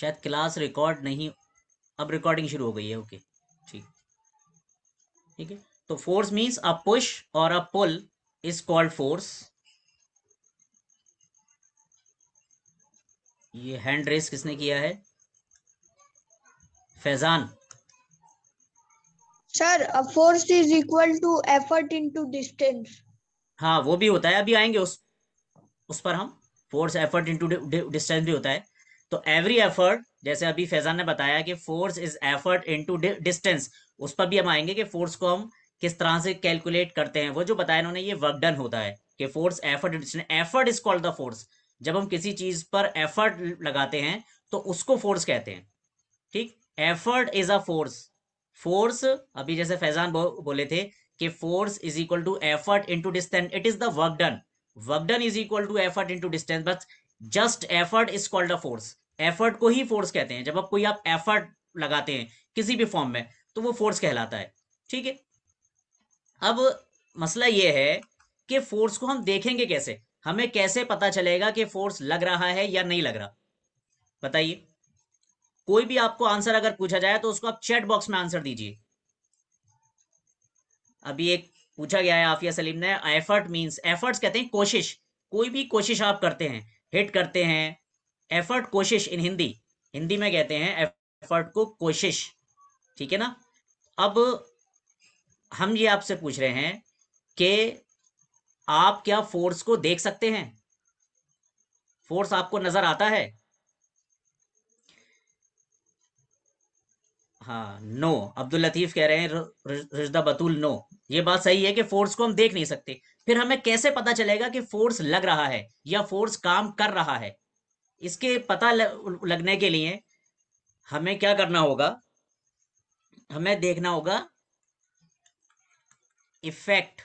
शायद class record नहीं अब रिकॉर्डिंग शुरू हो गई है ओके ठीक ठीक है तो फोर्स मीन्स अ पुश और a pull is called force ये हैंड रेस किसने किया है Faizan sir force is equal to effort into distance हाँ वो भी होता है अभी आएंगे उस उस पर हम फोर्स एफर्ट इनटू डिस्टेंस भी होता है तो एवरी एफर्ट जैसे अभी फैजान ने बताया कि force is effort into distance उस पर भी हम आएंगे कि फोर्स को हम किस तरह से कैलकुलेट करते हैं वो जो बताया इन्होंने ये वर्क डन होता है कि force effort effort is called the force जब हम किसी चीज पर एफर्ट लगाते हैं तो उसको फोर्स कहते हैं ठीक effort is a force force अभी जैसे फैजान बो, बोले थे कि force is equal to effort into distance it is the work done work done is equal to effort into distance but just effort is called a force effort को ही force कहते हैं जब आप कोई आप एफर्ट लगाते हैं किसी भी फॉर्म में तो वो फोर्स कहलाता है ठीक है अब मसला ये है कि फोर्स को हम देखेंगे कैसे हमें कैसे पता चलेगा कि फोर्स लग रहा है या नहीं लग रहा बताइए कोई भी आपको आंसर अगर पूछा जाए तो उसको आप चैट बॉक्स में आंसर दीजिए अभी एक पूछा गया है आफिया सलीम ने एफर्ट मींस एफर्ट्स कहते हैं कोशिश कोई भी कोशिश आप करते हैं हिट करते हैं एफर्ट कोशिश इन हिंदी हिंदी में कहते हैं एफर्ट को कोशिश ठीक है ना अब हम ये आपसे पूछ रहे हैं कि आप क्या फोर्स को देख सकते हैं फोर्स आपको नजर आता है हाँ नो अब्दुल लतीफ कह रहे हैं रिजदा बतूल नो ये बात सही है कि फोर्स को हम देख नहीं सकते फिर हमें कैसे पता चलेगा कि फोर्स लग रहा है या फोर्स काम कर रहा है इसके पता लगने के लिए हमें क्या करना होगा हमें देखना होगा इफेक्ट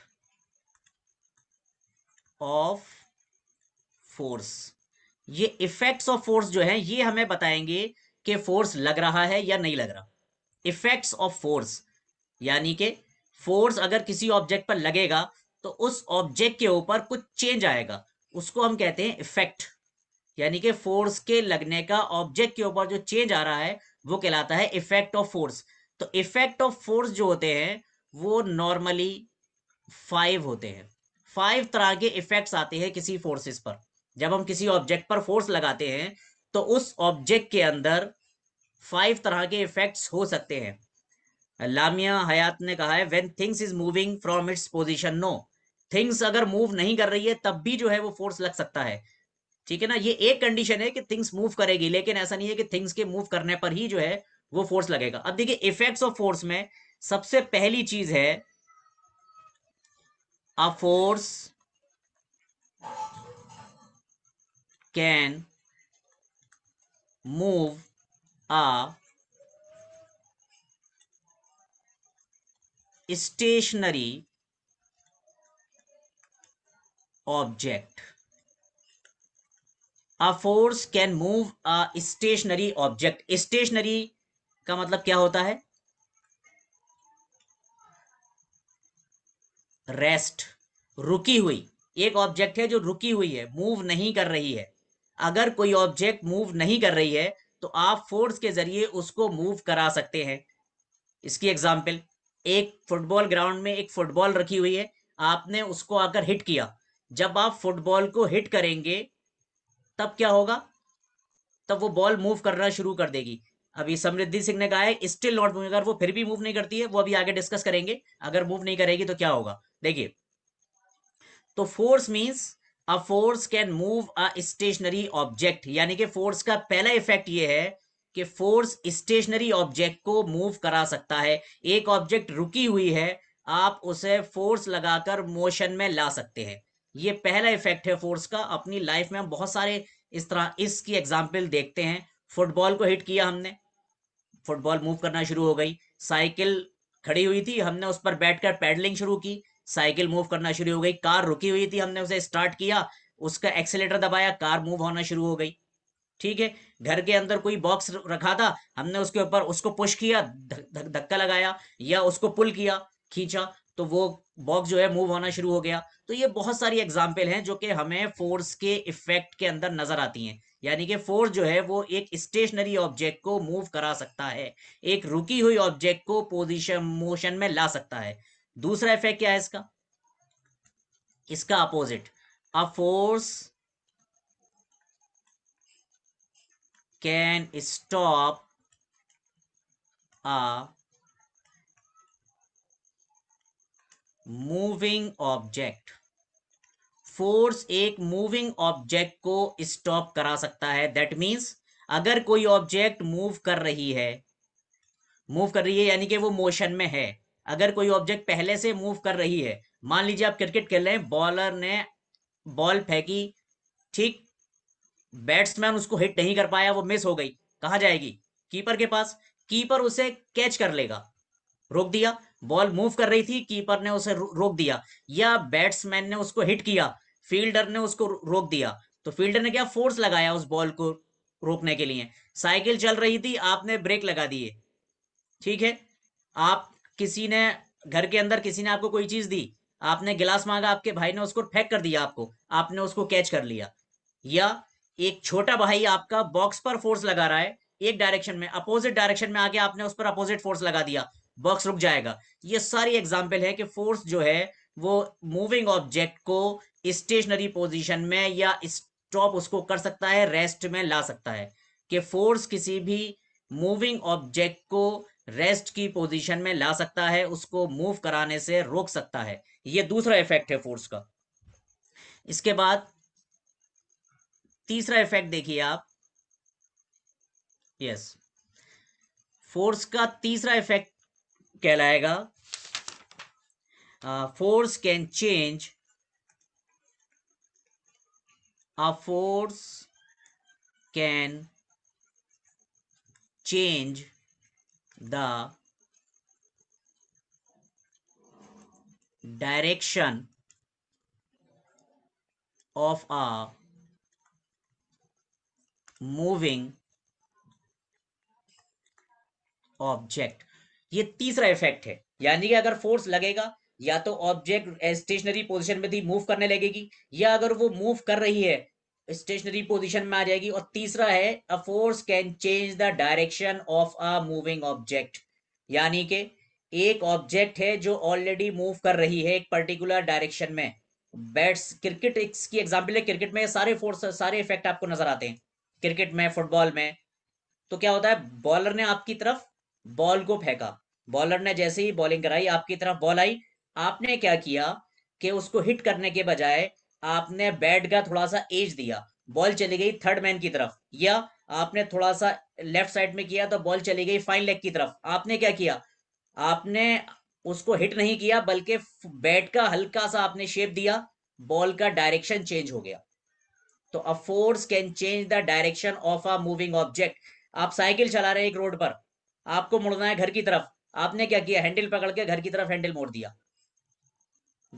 ऑफ फोर्स ये इफेक्ट्स ऑफ फोर्स जो है ये हमें बताएंगे कि फोर्स लग रहा है या नहीं लग रहा इफेक्ट्स ऑफ फोर्स यानी कि फोर्स अगर किसी ऑब्जेक्ट पर लगेगा तो उस ऑब्जेक्ट के ऊपर कुछ चेंज आएगा उसको हम कहते हैं इफेक्ट यानी कि फोर्स के लगने का ऑब्जेक्ट के ऊपर जो चेंज आ रहा है वो कहलाता है इफेक्ट ऑफ फोर्स तो इफेक्ट ऑफ फोर्स जो होते हैं वो नॉर्मली फाइव होते हैं फाइव तरह के इफेक्ट्स आते हैं किसी फोर्सेस पर जब हम किसी ऑब्जेक्ट पर फोर्स लगाते हैं तो उस ऑब्जेक्ट के अंदर फाइव तरह के इफेक्ट्स हो सकते हैं लामिया हयात ने कहा है when things is moving from its position no things अगर मूव नहीं कर रही है तब भी जो है वो फोर्स लग सकता है ठीक है ना ये एक कंडीशन है कि थिंग्स मूव करेगी लेकिन ऐसा नहीं है कि थिंग्स के मूव करने पर ही जो है वो फोर्स लगेगा अब देखिए इफेक्ट्स ऑफ फोर्स में सबसे पहली चीज है a force can move a stationary object a force can move a stationary object stationary का मतलब क्या होता है रेस्ट रुकी हुई एक ऑब्जेक्ट है जो रुकी हुई है मूव नहीं कर रही है अगर कोई ऑब्जेक्ट मूव नहीं कर रही है तो आप फोर्स के जरिए उसको मूव करा सकते हैं इसकी एग्जाम्पल एक फुटबॉल ग्राउंड में एक फुटबॉल रखी हुई है आपने उसको आकर हिट किया जब आप फुटबॉल को हिट करेंगे तब क्या होगा तब वो बॉल मूव करना शुरू कर देगी अभी समृद्धि सिंह ने कहा है स्टिल नॉट मूविंग अगर वो फिर भी मूव नहीं करती है वो अभी आगे डिस्कस करेंगे अगर मूव नहीं करेगी तो क्या होगा देखिए तो force means a force can move a stationary object यानी कि फोर्स का पहला इफेक्ट ये है कि फोर्स स्टेशनरी ऑब्जेक्ट को मूव करा सकता है एक ऑब्जेक्ट रुकी हुई है आप उसे फोर्स लगाकर मोशन में ला सकते हैं ये पहला इफेक्ट है फोर्स का अपनी लाइफ में हम बहुत सारे इस तरह इसकी एग्जाम्पल देखते हैं फुटबॉल को हिट किया हमने फुटबॉल मूव करना शुरू हो गई साइकिल खड़ी हुई थी हमने उस पर बैठकर पैडलिंग शुरू की साइकिल मूव करना शुरू हो गई कार रुकी हुई थी हमने उसे स्टार्ट किया उसका एक्सेलेटर दबाया कार मूव होना शुरू हो गई ठीक है घर के अंदर कोई बॉक्स रखा था हमने उसके ऊपर उसको पुश किया धक्का लगाया या उसको पुल किया खींचा तो वो बॉक्स जो है मूव होना शुरू हो गया तो ये बहुत सारी एग्जाम्पल हैं जो कि हमें फोर्स के इफेक्ट के अंदर नजर आती हैं यानी कि फोर्स जो है वो एक स्टेशनरी ऑब्जेक्ट को मूव करा सकता है एक रुकी हुई ऑब्जेक्ट को पोजिशन मोशन में ला सकता है दूसरा इफेक्ट क्या है इसका इसका opposite a force can stop a moving object force एक मूविंग ऑब्जेक्ट को स्टॉप करा सकता है दैट मींस अगर कोई ऑब्जेक्ट मूव कर रही है मूव कर रही है यानी कि वो मोशन में है अगर कोई ऑब्जेक्ट पहले से मूव कर रही है मान लीजिए आप क्रिकेट खेल रहे हैं बॉलर ने बॉल फेंकी ठीक बैट्समैन उसको हिट नहीं कर पाया वो मिस हो गई कहा जाएगी कीपर के पास कीपर उसे कैच कर लेगा रोक दिया बॉल मूव कर रही थी कीपर ने उसे रोक दिया या बैट्समैन ने उसको हिट किया फील्डर ने उसको रोक दिया तो फील्डर ने क्या फोर्स लगाया उस बॉल को रोकने के लिए साइकिल चल रही थी आपने ब्रेक लगा दिए ठीक है आप किसी ने घर के अंदर किसी ने आपको कोई चीज दी आपने गिलास मांगा आपके भाई ने उसको फेंक कर दिया आपको आपने उसको कैच कर लिया या एक छोटा भाई आपका बॉक्स पर फोर्स लगा रहा है एक डायरेक्शन में अपोजिट डायरेक्शन में आके आपने उस पर अपोजिट फोर्स लगा दिया बॉक्स रुक जाएगा ये सारी एग्जाम्पल है कि फोर्स जो है वो मूविंग ऑब्जेक्ट को स्टेशनरी पोजिशन में या स्टॉप उसको कर सकता है रेस्ट में ला सकता है कि फोर्स किसी भी मूविंग ऑब्जेक्ट को रेस्ट की पोजीशन में ला सकता है उसको मूव कराने से रोक सकता है ये दूसरा इफेक्ट है फोर्स का इसके बाद तीसरा इफेक्ट देखिए आप यस फोर्स का तीसरा effect Uh, force can change a force can change the direction of a moving object ये तीसरा इफेक्ट है यानी कि अगर फोर्स लगेगा या तो ऑब्जेक्ट स्टेशनरी पोजिशन में थी मूव करने लगेगी या अगर वो मूव कर रही है स्टेशनरी पोजिशन में आ जाएगी और तीसरा है a force can change the direction of a moving object यानी कि एक ऑब्जेक्ट है जो ऑलरेडी मूव कर रही है एक पर्टिकुलर डायरेक्शन में बैट्स क्रिकेट की एग्जाम्पल है क्रिकेट में सारे फोर्स सारे इफेक्ट आपको नजर आते हैं क्रिकेट में फुटबॉल में तो क्या होता है बॉलर ने आपकी तरफ बॉल को फेंका बॉलर ने जैसे ही बॉलिंग कराई आपकी तरफ बॉल आई आपने क्या किया कि उसको हिट करने के बजाय आपने बैट का थोड़ा सा एज दिया बॉल चली गई थर्ड मैन की तरफ या आपने थोड़ा सा लेफ्ट साइड में किया तो बॉल चली गई फाइन लेग की तरफ आपने क्या किया आपने उसको हिट नहीं किया बल्कि बैट का हल्का सा आपने शेप दिया बॉल का डायरेक्शन चेंज हो गया तो a force can change the direction of a moving object आप साइकिल चला रहे हैं एक रोड पर आपको मुड़ना है घर की तरफ आपने क्या किया हैंडल पकड़ के घर की तरफ हैंडल मोड़ दिया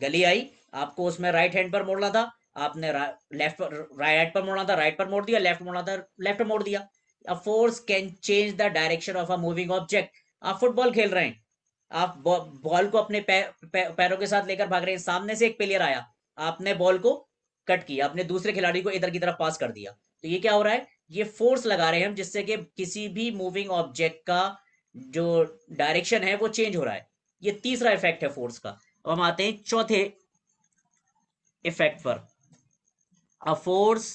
गली आई आपको उसमें राइट हैंड पर मोड़ना था आपने लेफ्ट पर राइट पर मोड़ना था राइट पर मोड़ दिया लेफ्ट मोड़ना था लेफ्ट मोड़ दिया a force can change the direction of a moving object आप फुटबॉल खेल रहे हैं आप बॉल को अपने पैरों के साथ लेकर भाग रहे हैं सामने से एक प्लेयर आया आपने बॉल को कट किया आपने दूसरे खिलाड़ी को इधर की तरफ पास कर दिया तो ये क्या हो रहा है ये फोर्स लगा रहे हैं हम जिससे कि किसी भी मूविंग ऑब्जेक्ट का जो डायरेक्शन है वो चेंज हो रहा है ये तीसरा इफेक्ट है फोर्स का अब हम आते हैं चौथे इफेक्ट पर a force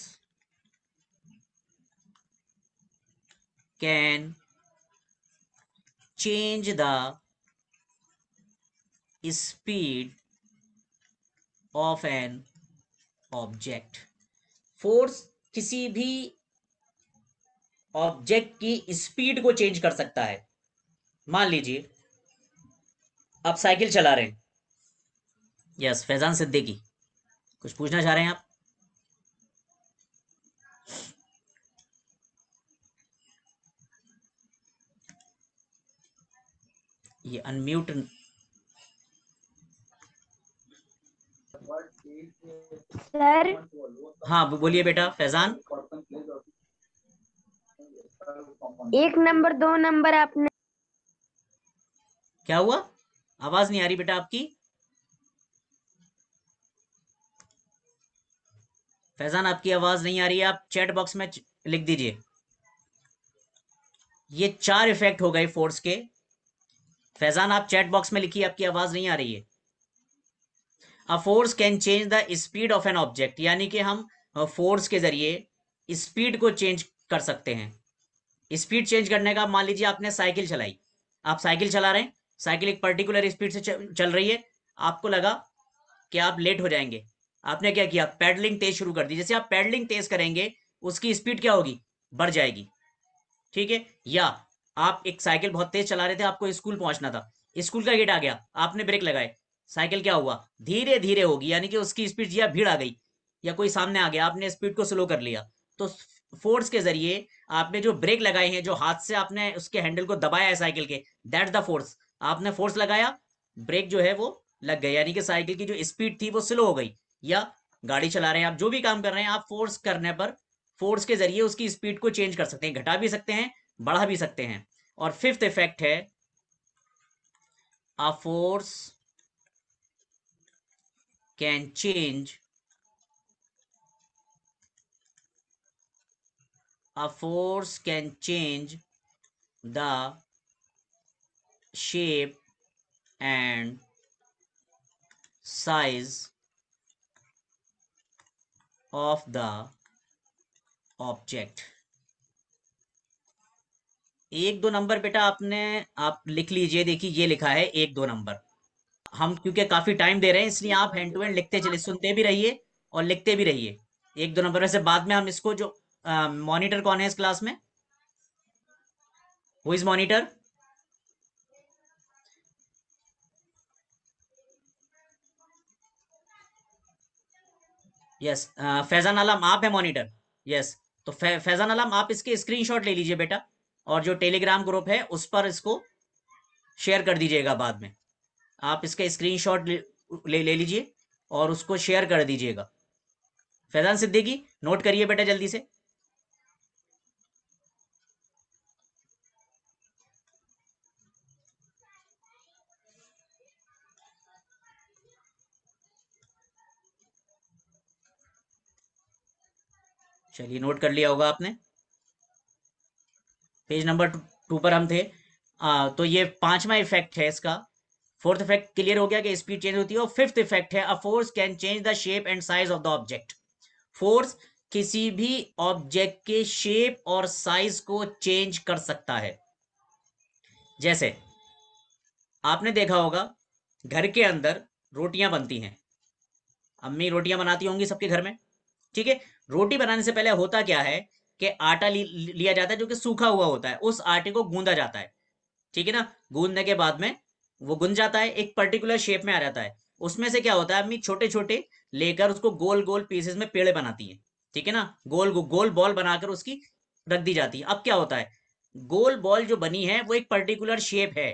can change the speed of an object force किसी भी ऑब्जेक्ट की स्पीड को चेंज कर सकता है मान लीजिए आप साइकिल चला रहे हैं यस फैजान सिद्दीकी कुछ पूछना चाह रहे हैं आप ये अनम्यूट सर हाँ बोलिए बेटा फैजान एक नंबर दो नंबर आपने क्या हुआ आवाज नहीं आ रही बेटा आपकी फैजान आपकी आवाज नहीं आ रही है आप चैट बॉक्स में लिख दीजिए ये चार इफेक्ट हो गए फोर्स के फैजान आप चैट बॉक्स में लिखिए आपकी आवाज नहीं आ रही है a force can change the speed of an object यानी कि हम फोर्स के जरिए स्पीड को चेंज कर सकते हैं स्पीड चेंज करने का मान लीजिए आपने साइकिल चलाई आप साइकिल चला रहे हैं साइकिल एक पर्टिकुलर स्पीड से चल रही है आपको लगा कि आप लेट हो जाएंगे आपने क्या किया पैडलिंग तेज शुरू कर दी जैसे आप पैडलिंग तेज करेंगे उसकी स्पीड क्या होगी बढ़ जाएगी ठीक है या आप एक साइकिल बहुत तेज चला रहे थे आपको स्कूल पहुंचना था स्कूल का गेट आ गया आपने ब्रेक लगाए साइकिल क्या हुआ धीरे धीरे होगी यानी कि उसकी स्पीड या भीड़ आ गई या कोई सामने आ गया आपने स्पीड को स्लो कर लिया तो फोर्स के जरिए आपने जो ब्रेक लगाए हैं जो हाथ से आपने उसके हैंडल को दबाया है साइकिल के दैट द फोर्स आपने फोर्स लगाया ब्रेक जो है वो लग गई यानी कि साइकिल की जो स्पीड थी वो स्लो हो गई या गाड़ी चला रहे हैं आप जो भी काम कर रहे हैं आप फोर्स करने पर फोर्स के जरिए उसकी स्पीड को चेंज कर सकते हैं घटा भी सकते हैं बढ़ा भी सकते हैं और फिफ्थ इफेक्ट है a force can change a force can change the shape and size of the object एक दो नंबर बेटा आपने आप लिख लीजिए देखिए ये लिखा है एक दो नंबर हम क्योंकि काफी टाइम दे रहे हैं इसलिए आप हैंड टू हैंड लिखते चले सुनते भी रहिए और लिखते भी रहिए एक दो नंबर वैसे बाद में हम इसको जो मॉनिटर कौन है इस क्लास में who is monitor yes Faizan Alam आप है मॉनिटर यस तो फैजान आलम आप इसके स्क्रीनशॉट ले लीजिए बेटा और जो टेलीग्राम ग्रुप है उस पर इसको शेयर कर दीजिएगा बाद में आप इसका स्क्रीनशॉट ले ले लीजिए और उसको शेयर कर दीजिएगा फैजान सिद्दीकी नोट करिए बेटा जल्दी से चलिए नोट कर लिया होगा आपने पेज नंबर टू पर हम थे आ, तो ये पांचवा इफेक्ट है इसका फोर्थ इफेक्ट क्लियर हो गया कि स्पीड चेंज होती है और फिफ्थ इफेक्ट है a force can change the shape and size of the object force किसी भी ऑब्जेक्ट के शेप और साइज को चेंज कर सकता है जैसे आपने देखा होगा घर के अंदर रोटियां बनती हैं अम्मी रोटियां बनाती होंगी सबके घर में ठीक है रोटी बनाने से पहले होता क्या है कि आटा लिया जाता है जो कि सूखा हुआ होता है उस आटे को गूंदा जाता है ठीक है ना गूंदने के बाद में वो गुंद जाता है एक पर्टिकुलर शेप में आ जाता है उसमें से क्या होता है अम्मी छोटे छोटे लेकर उसको गोल गोल पीसेस में पेड़े बनाती है ठीक है ना गोल गोल बॉल बनाकर उसकी रख दी जाती है अब क्या होता है गोल बॉल जो बनी है वो एक पर्टिकुलर शेप है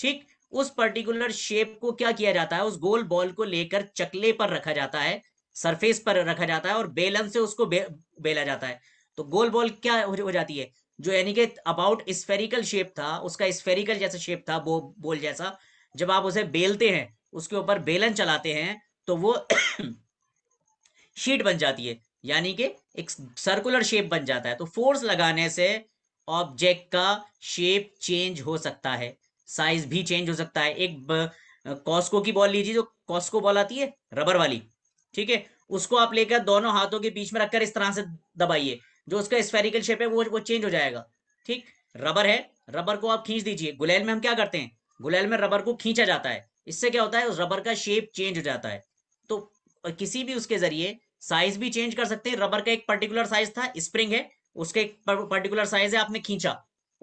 ठीक उस पर्टिकुलर शेप को क्या किया जाता है उस गोल बॉल को लेकर चकले पर रखा जाता है सरफेस पर रखा जाता है और बेलन से उसको बे, बेला जाता है तो गोल बॉल क्या हो जाती है जो यानी कि अबाउट स्फेरिकल शेप था उसका स्फेरिकल जैसा शेप था वो बोल जैसा जब आप उसे बेलते हैं उसके ऊपर बेलन चलाते हैं तो वो शीट बन जाती है यानी कि एक सर्कुलर शेप बन जाता है तो फोर्स लगाने से ऑब्जेक्ट का शेप चेंज हो सकता है साइज भी चेंज हो सकता है एक कॉस्को की बॉल लीजिए जो कॉस्को बॉल आती है रबर वाली ठीक है उसको आप लेकर दोनों हाथों के बीच में रखकर इस तरह से दबाइए जो उसका स्फेरिकल शेप है वो वो चेंज हो जाएगा ठीक रबर है रबर को आप खींच दीजिए गुलेल में हम क्या करते हैं गुलेल में रबर को खींचा जाता है इससे क्या होता है उस रबर का शेप चेंज हो जाता है तो किसी भी उसके जरिए साइज भी चेंज कर सकते हैं रबर का एक पर्टिकुलर साइज था स्प्रिंग है उसका एक पर्टिकुलर साइज है आपने खींचा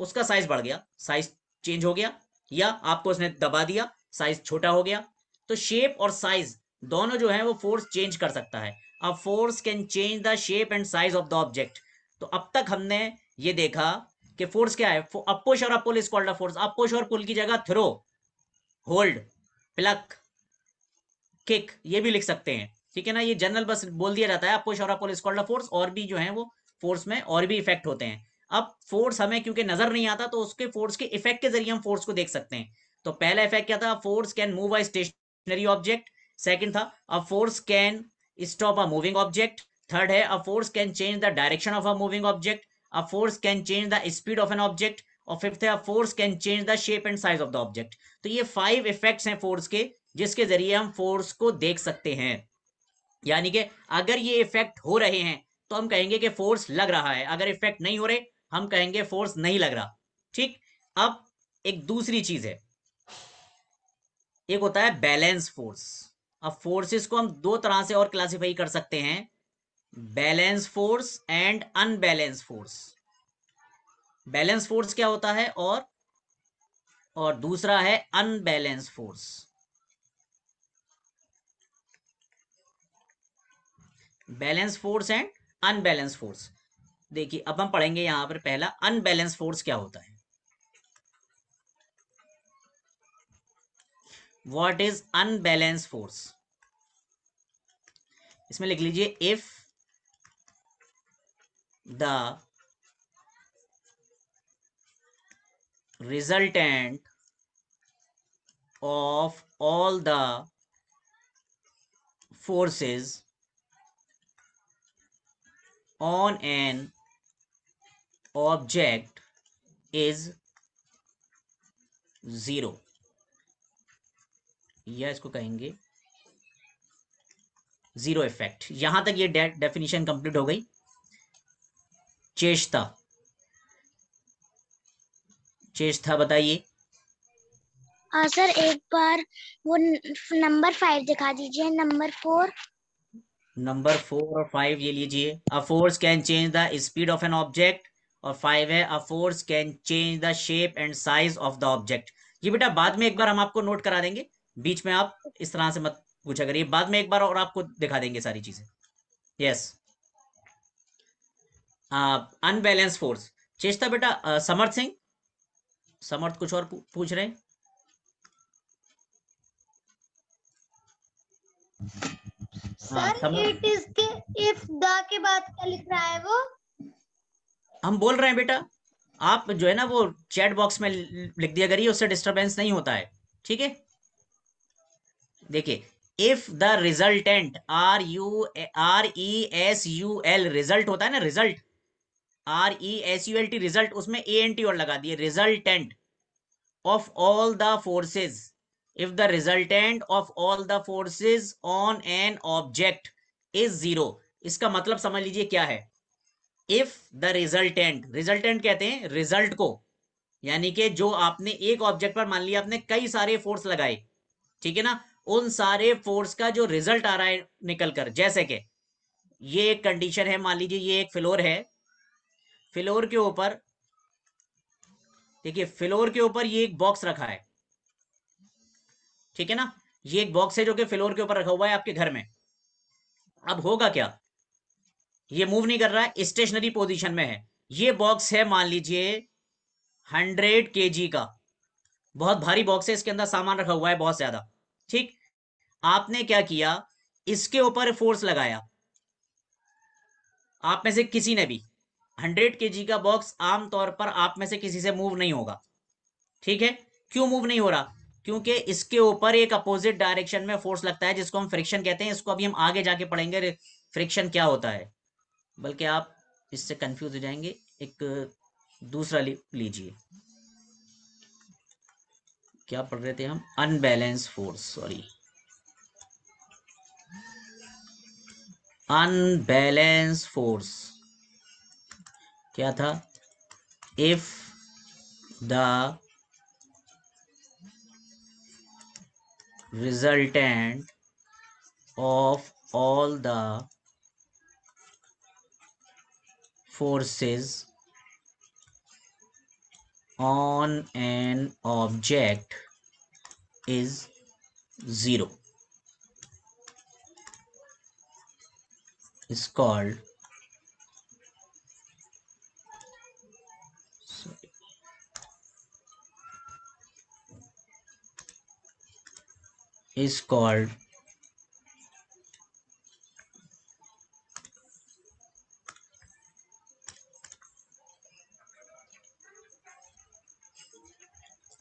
उसका साइज बढ़ गया साइज चेंज हो गया या आपको उसने दबा दिया साइज छोटा हो गया तो शेप और साइज दोनों जो है वो फोर्स चेंज कर सकता है अब force can change the shape and size of the object तो अब तक हमने ये देखा कि फोर्स क्या है अपोश और a pull is called a force a push और पुल की जगह थ्रो होल्ड प्लक किक ये भी लिख सकते हैं ठीक है ना ये जनरल बस बोल दिया जाता है अपोश और a pull is called a force और भी जो है वो फोर्स में और भी इफेक्ट होते हैं अब फोर्स हमें क्योंकि नजर नहीं आता तो उसके फोर्स के इफेक्ट के जरिए हम फोर्स को देख सकते हैं तो पहला इफेक्ट क्या था force can move a stationary object second था a force can stop a moving object third है a force can change the direction of a moving object a force can change the speed of an object और fifth है force can change the shape and size of the object तो ये five effects हैं force के जिसके जरिए हम force को देख सकते हैं यानी कि अगर ये इफेक्ट हो रहे हैं तो हम कहेंगे कि फोर्स लग रहा है अगर इफेक्ट नहीं हो रहे हम कहेंगे फोर्स नहीं लग रहा ठीक अब एक दूसरी चीज है एक होता है बैलेंस फोर्स अब फोर्सेस को हम दो तरह से और क्लासिफाई कर सकते हैं balance force and unbalance force balance force क्या होता है और और दूसरा है unbalance force balance force and unbalance force देखिए अब हम पढ़ेंगे यहां पर पहला अनबैलेंस फोर्स क्या होता है व्हाट इज अनबैलेंस फोर्स इसमें लिख लीजिए if the resultant of all the forces on an object is zero या इसको कहेंगे जीरो इफेक्ट यहां तक ये डेफिनेशन कंप्लीट हो गई चेष्टा चेष्टा बताइए हाँ, सर एक बार वो नंबर फाइव दिखा दीजिए नंबर फोर नंबर फोर और फाइव ये लीजिए a force can change the speed of an object और फाइव है a force can change the shape and size of the object ये बेटा बाद में एक बार हम आपको नोट करा देंगे बीच में आप इस तरह से मत पूछा करिए बाद में एक बार और आपको दिखा देंगे सारी चीजें यस अनबैलेंस फोर्स चेष्टा बेटा समर्थ सिंह समर्थ कुछ और पूछ रहे हैं सर इट इज के इफ द के बाद क्या लिख रहा है वो हम बोल रहे हैं बेटा आप जो है ना वो चैट बॉक्स में लिख दिया करिए उससे डिस्टरबेंस नहीं होता है ठीक है देखिए if the resultant R U R E S U L result होता है ना result R E S U L T result उसमें ए एन टी और लगा दिए resultant of all the forces if the resultant of all the forces on an object is zero इसका मतलब समझ लीजिए क्या है इफ द रिजल्टेंट रिजल्टेंट कहते हैं रिजल्ट को यानी कि जो आपने एक ऑब्जेक्ट पर मान लिया आपने कई सारे फोर्स लगाए ठीक है ना उन सारे फोर्स का जो रिजल्ट आ रहा है निकल कर जैसे कि ये एक कंडीशन है मान लीजिए ये एक फ्लोर है फ्लोर के ऊपर देखिए फ्लोर के ऊपर ये एक बॉक्स रखा है ठीक है ना ये एक बॉक्स है जो कि फ्लोर के ऊपर रखा हुआ है आपके घर में अब होगा क्या ये मूव नहीं कर रहा है स्टेशनरी पोजिशन में है ये बॉक्स है मान लीजिए हंड्रेड के का बहुत भारी बॉक्स है इसके अंदर सामान रखा हुआ है बहुत ज्यादा ठीक आपने क्या किया इसके ऊपर फोर्स लगाया आप में से किसी ने भी हंड्रेड के का बॉक्स आमतौर पर आप में से किसी से मूव नहीं होगा ठीक है क्यों मूव नहीं हो रहा क्योंकि इसके ऊपर एक अपोजिट डायरेक्शन में फोर्स लगता है जिसको हम फ्रिक्शन कहते हैं इसको अभी हम आगे जाके पढ़ेंगे फ्रिक्शन क्या होता है बल्कि आप इससे कंफ्यूज हो जाएंगे एक दूसरा लीजिए क्या पढ़ रहे थे हम unbalance force sorry unbalance force क्या था if the resultant of all the forces on an object is 0 is called sorry, is called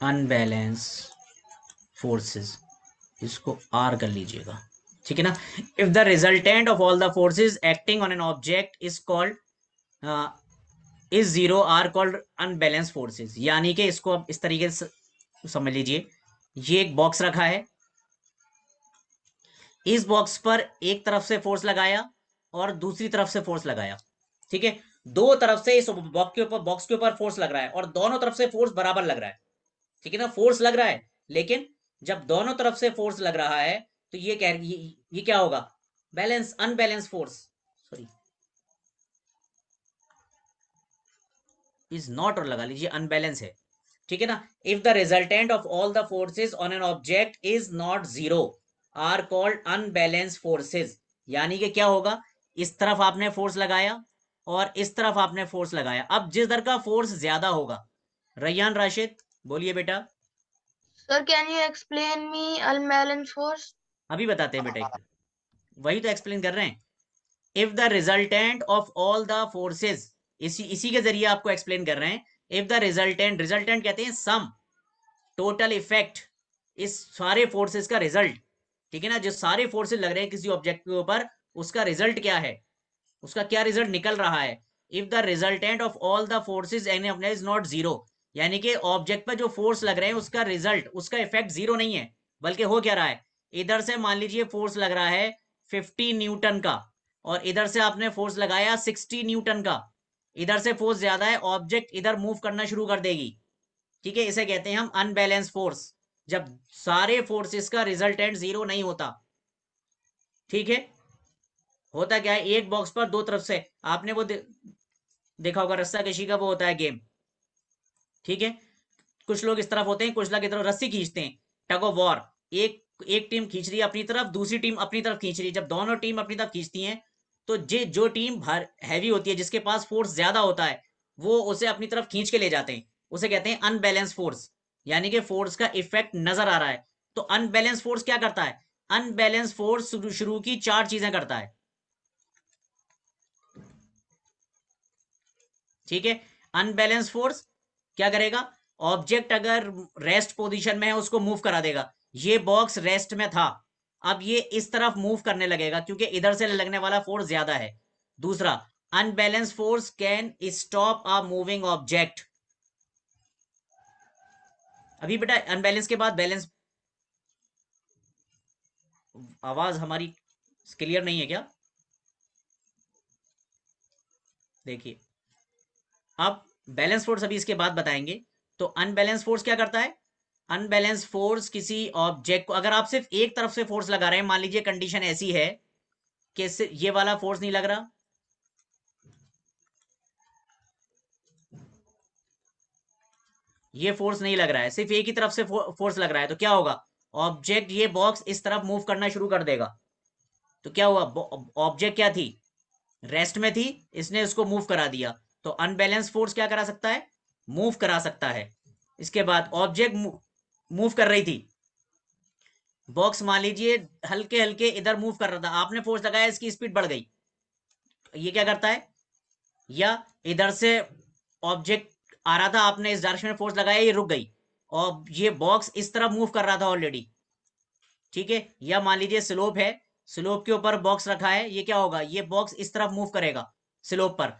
unbalance forces इसको आर कर लीजिएगा ठीक है ना if the resultant of all the forces acting on an object is called is zero are called unbalance forces यानी कि इसको आप इस तरीके से समझ लीजिए ये एक बॉक्स रखा है इस बॉक्स पर एक तरफ से फोर्स लगाया और दूसरी तरफ से फोर्स लगाया ठीक है दो तरफ से इस बॉक्स के ऊपर बॉक्स के ऊपर फोर्स लग रहा है और दोनों तरफ से फोर्स बराबर लग रहा है ठीक है ना फोर्स लग रहा है लेकिन जब दोनों तरफ से फोर्स लग रहा है तो ये कह ये, ये क्या होगा balance unbalance force sorry is not और लगा लीजिए अनबैलेंस है ठीक है ना if the resultant of all the forces on an object is not zero are called unbalance forces यानी कि क्या होगा इस तरफ आपने फोर्स लगाया और इस तरफ आपने फोर्स लगाया अब जिस दर का फोर्स ज्यादा होगा रैयान राशिद बोलिए बेटा sir can you explain me unbalance force अभी बताते हैं बेटा वही तो एक्सप्लेन कर रहे हैं if the resultant of all the forces इसी इसी के जरिए आपको एक्सप्लेन कर रहे हैं इफ द रिजल्टेंट रिजल्टेंट कहते हैं सम टोटल इफेक्ट इस सारे फोर्सेस का रिजल्ट ठीक है ना जो सारे फोर्सेस लग रहे हैं किसी ऑब्जेक्ट के ऊपर उसका रिजल्ट क्या है उसका क्या रिजल्ट निकल रहा है if the resultant of all the forces an is not zero यानी कि ऑब्जेक्ट पर जो फोर्स लग रहे हैं उसका रिजल्ट उसका इफेक्ट जीरो नहीं है बल्कि हो क्या रहा है इधर से मान लीजिए फोर्स लग रहा है 50 न्यूटन का और इधर से आपने फोर्स लगाया 60 न्यूटन का इधर से फोर्स ज्यादा है ऑब्जेक्ट इधर मूव करना शुरू कर देगी ठीक है इसे कहते हैं हम अनबैलेंस फोर्स जब सारे फोर्सेस का रिजल्टेंट जीरो नहीं होता ठीक है होता क्या है एक बॉक्स पर दो तरफ से आपने वो दे, देखा होगा रस्ता कशी का वो होता है गेम ठीक है कुछ लोग इस तरफ होते हैं कुछ लोग इस तरफ रस्सी खींचते हैं टग ऑफ वॉर एक एक टीम खींच रही है अपनी तरफ दूसरी टीम अपनी तरफ खींच रही है जब दोनों टीम अपनी तरफ खींचती हैं तो जे जो टीम भार हैवी होती है जिसके पास फोर्स ज्यादा होता है वो उसे अपनी तरफ खींच के ले जाते हैं उसे कहते हैं अनबैलेंस फोर्स यानी कि फोर्स का इफेक्ट नजर आ रहा है तो अनबैलेंस फोर्स क्या करता है अनबैलेंस फोर्स शुरू की चार चीजें करता है ठीक है अनबैलेंस फोर्स क्या करेगा ऑब्जेक्ट अगर रेस्ट पोजिशन में है उसको मूव करा देगा ये बॉक्स रेस्ट में था अब ये इस तरफ मूव करने लगेगा क्योंकि इधर से लगने वाला फोर्स ज्यादा है दूसरा unbalance force can stop a moving object अभी बेटा अनबैलेंस के बाद बैलेंस आवाज हमारी क्लियर नहीं है क्या देखिए अब बैलेंस फोर्स अभी इसके बाद बताएंगे तो अनबैलेंस फोर्स क्या करता है अनबैलेंस फोर्स किसी ऑब्जेक्ट को अगर आप सिर्फ एक तरफ से फोर्स लगा रहे हैं मान लीजिए कंडीशन ऐसी है कि ये वाला फोर्स नहीं लग रहा ये फोर्स नहीं लग रहा है सिर्फ एक ही तरफ से फोर्स लग रहा है तो क्या होगा ऑब्जेक्ट ये बॉक्स इस तरफ मूव करना शुरू कर देगा तो क्या हुआ ऑब्जेक्ट क्या थी रेस्ट में थी इसने उसको मूव करा दिया तो अनबैलेंस फोर्स क्या करा सकता है मूव करा सकता है इसके बाद ऑब्जेक्ट मूव कर रही थी बॉक्स मान लीजिए हल्के हल्के इधर मूव कर रहा था आपने फोर्स लगाया इसकी स्पीड बढ़ गई तो ये क्या करता है या इधर से ऑब्जेक्ट आ रहा था आपने इस डायरेक्शन में फोर्स लगाया ये रुक गई और ये बॉक्स इस तरफ मूव कर रहा था ऑलरेडी ठीक है या मान लीजिए स्लोप है स्लोप के ऊपर बॉक्स रखा है ये क्या होगा ये बॉक्स इस तरफ मूव करेगा स्लोप पर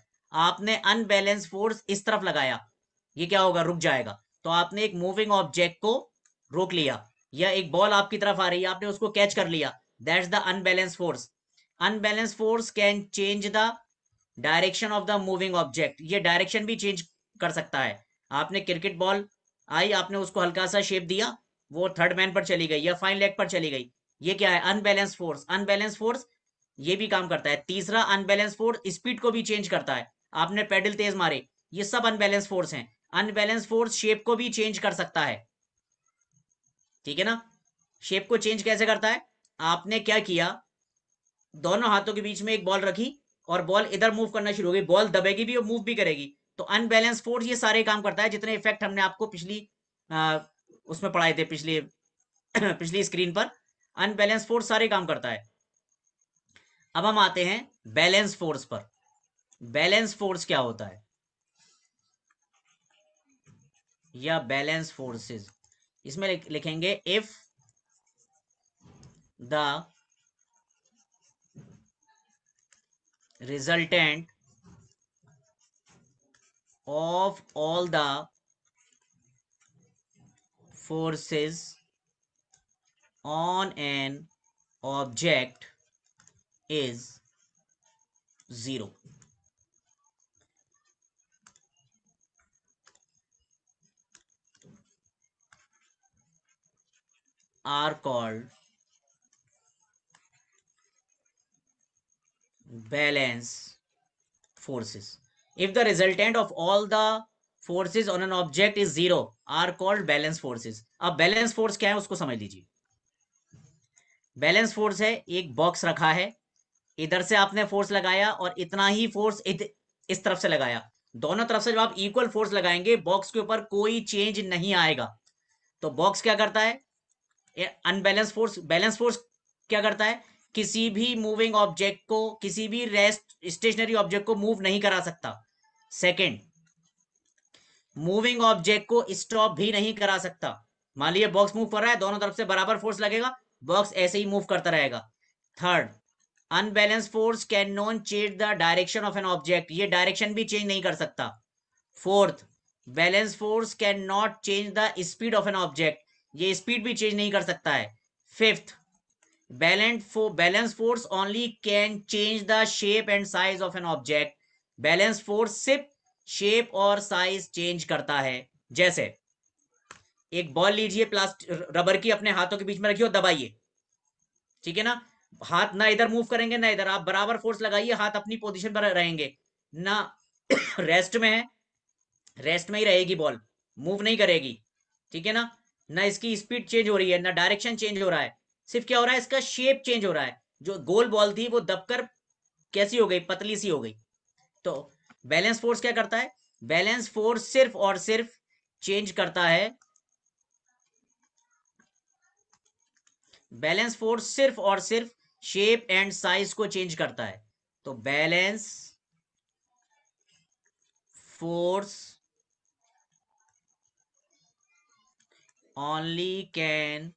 आपने अनबैलेंस फोर्स इस तरफ लगाया ये क्या होगा रुक जाएगा तो आपने एक मूविंग ऑब्जेक्ट को रोक लिया या एक बॉल आपकी तरफ आ रही है आपने उसको कैच कर लिया that the unbalance force unbalance force can change the direction of the moving object ये डायरेक्शन भी चेंज कर सकता है आपने क्रिकेट बॉल आई आपने उसको हल्का सा शेप दिया वो थर्ड मैन पर चली गई या फाइन लेग पर चली गई ये क्या है अनबैलेंस फोर्स अनबैलेंस फोर्स ये भी काम करता है तीसरा अनबैलेंस फोर्स स्पीड को भी चेंज करता है आपने पेडल तेज मारे ये सब अनबैलेंस फोर्स हैं अनबैलेंस फोर्स शेप को भी चेंज कर सकता है ठीक है ना शेप को चेंज कैसे करता है आपने क्या किया दोनों हाथों के बीच में एक बॉल रखी और बॉल इधर मूव करना शुरू हो गई बॉल दबेगी भी और मूव भी करेगी तो अनबैलेंस फोर्स ये सारे काम करता है जितने इफेक्ट हमने आपको पिछली आ, उसमें पढ़ाए थे पिछली पिछली स्क्रीन पर अनबैलेंस फोर्स सारे काम करता है अब हम आते हैं बैलेंस फोर्स पर बैलेंस फोर्स क्या होता है या बैलेंस फोर्सेस इसमें लिखेंगे if the resultant of all the forces on an object is zero are called balance forces if the resultant of all the forces on an object is zero are called balance forces अब balance force क्या है उसको समझ लीजिए balance force है एक box रखा है इधर से आपने फोर्स लगाया और इतना ही फोर्स इस तरफ से लगाया दोनों तरफ से जब आप इक्वल फोर्स लगाएंगे बॉक्स के ऊपर कोई चेंज नहीं आएगा तो बॉक्स क्या करता है अनबैलेंस फोर्स बैलेंस फोर्स क्या करता है किसी भी मूविंग ऑब्जेक्ट को किसी भी रेस्ट स्टेशनरी ऑब्जेक्ट को मूव नहीं करा सकता सेकेंड मूविंग ऑब्जेक्ट को स्टॉप भी नहीं करा सकता मान लीजिए बॉक्स मूव कर रहा है दोनों तरफ से बराबर फोर्स लगेगा बॉक्स ऐसे ही मूव करता रहेगा third unbalance force can non change the direction of an object ये डायरेक्शन भी चेंज नहीं कर सकता fourth balance force can not change the speed of an object ये स्पीड भी चेंज नहीं कर सकता है fifth balance four balance force only can change the shape and size of an object balance force सिर्फ शेप और size change करता है जैसे एक बॉल लीजिए प्लास्टिक रबर की अपने हाथों के बीच में रखिए और दबाइए ठीक है ना हाथ ना इधर मूव करेंगे ना इधर आप बराबर फोर्स लगाइए हाथ अपनी पोजीशन पर रहेंगे ना रेस्ट में है रेस्ट में ही रहेगी बॉल मूव नहीं करेगी ठीक है ना ना इसकी स्पीड चेंज हो रही है ना डायरेक्शन चेंज हो रहा है सिर्फ क्या हो रहा है इसका शेप चेंज हो रहा है जो गोल बॉल थी वो दबकर कैसी हो गई पतली सी हो गई तो बैलेंस फोर्स क्या करता है बैलेंस फोर्स सिर्फ और सिर्फ चेंज करता है बैलेंस फोर्स सिर्फ और सिर्फ शेप एंड साइज को चेंज करता है तो balance force only can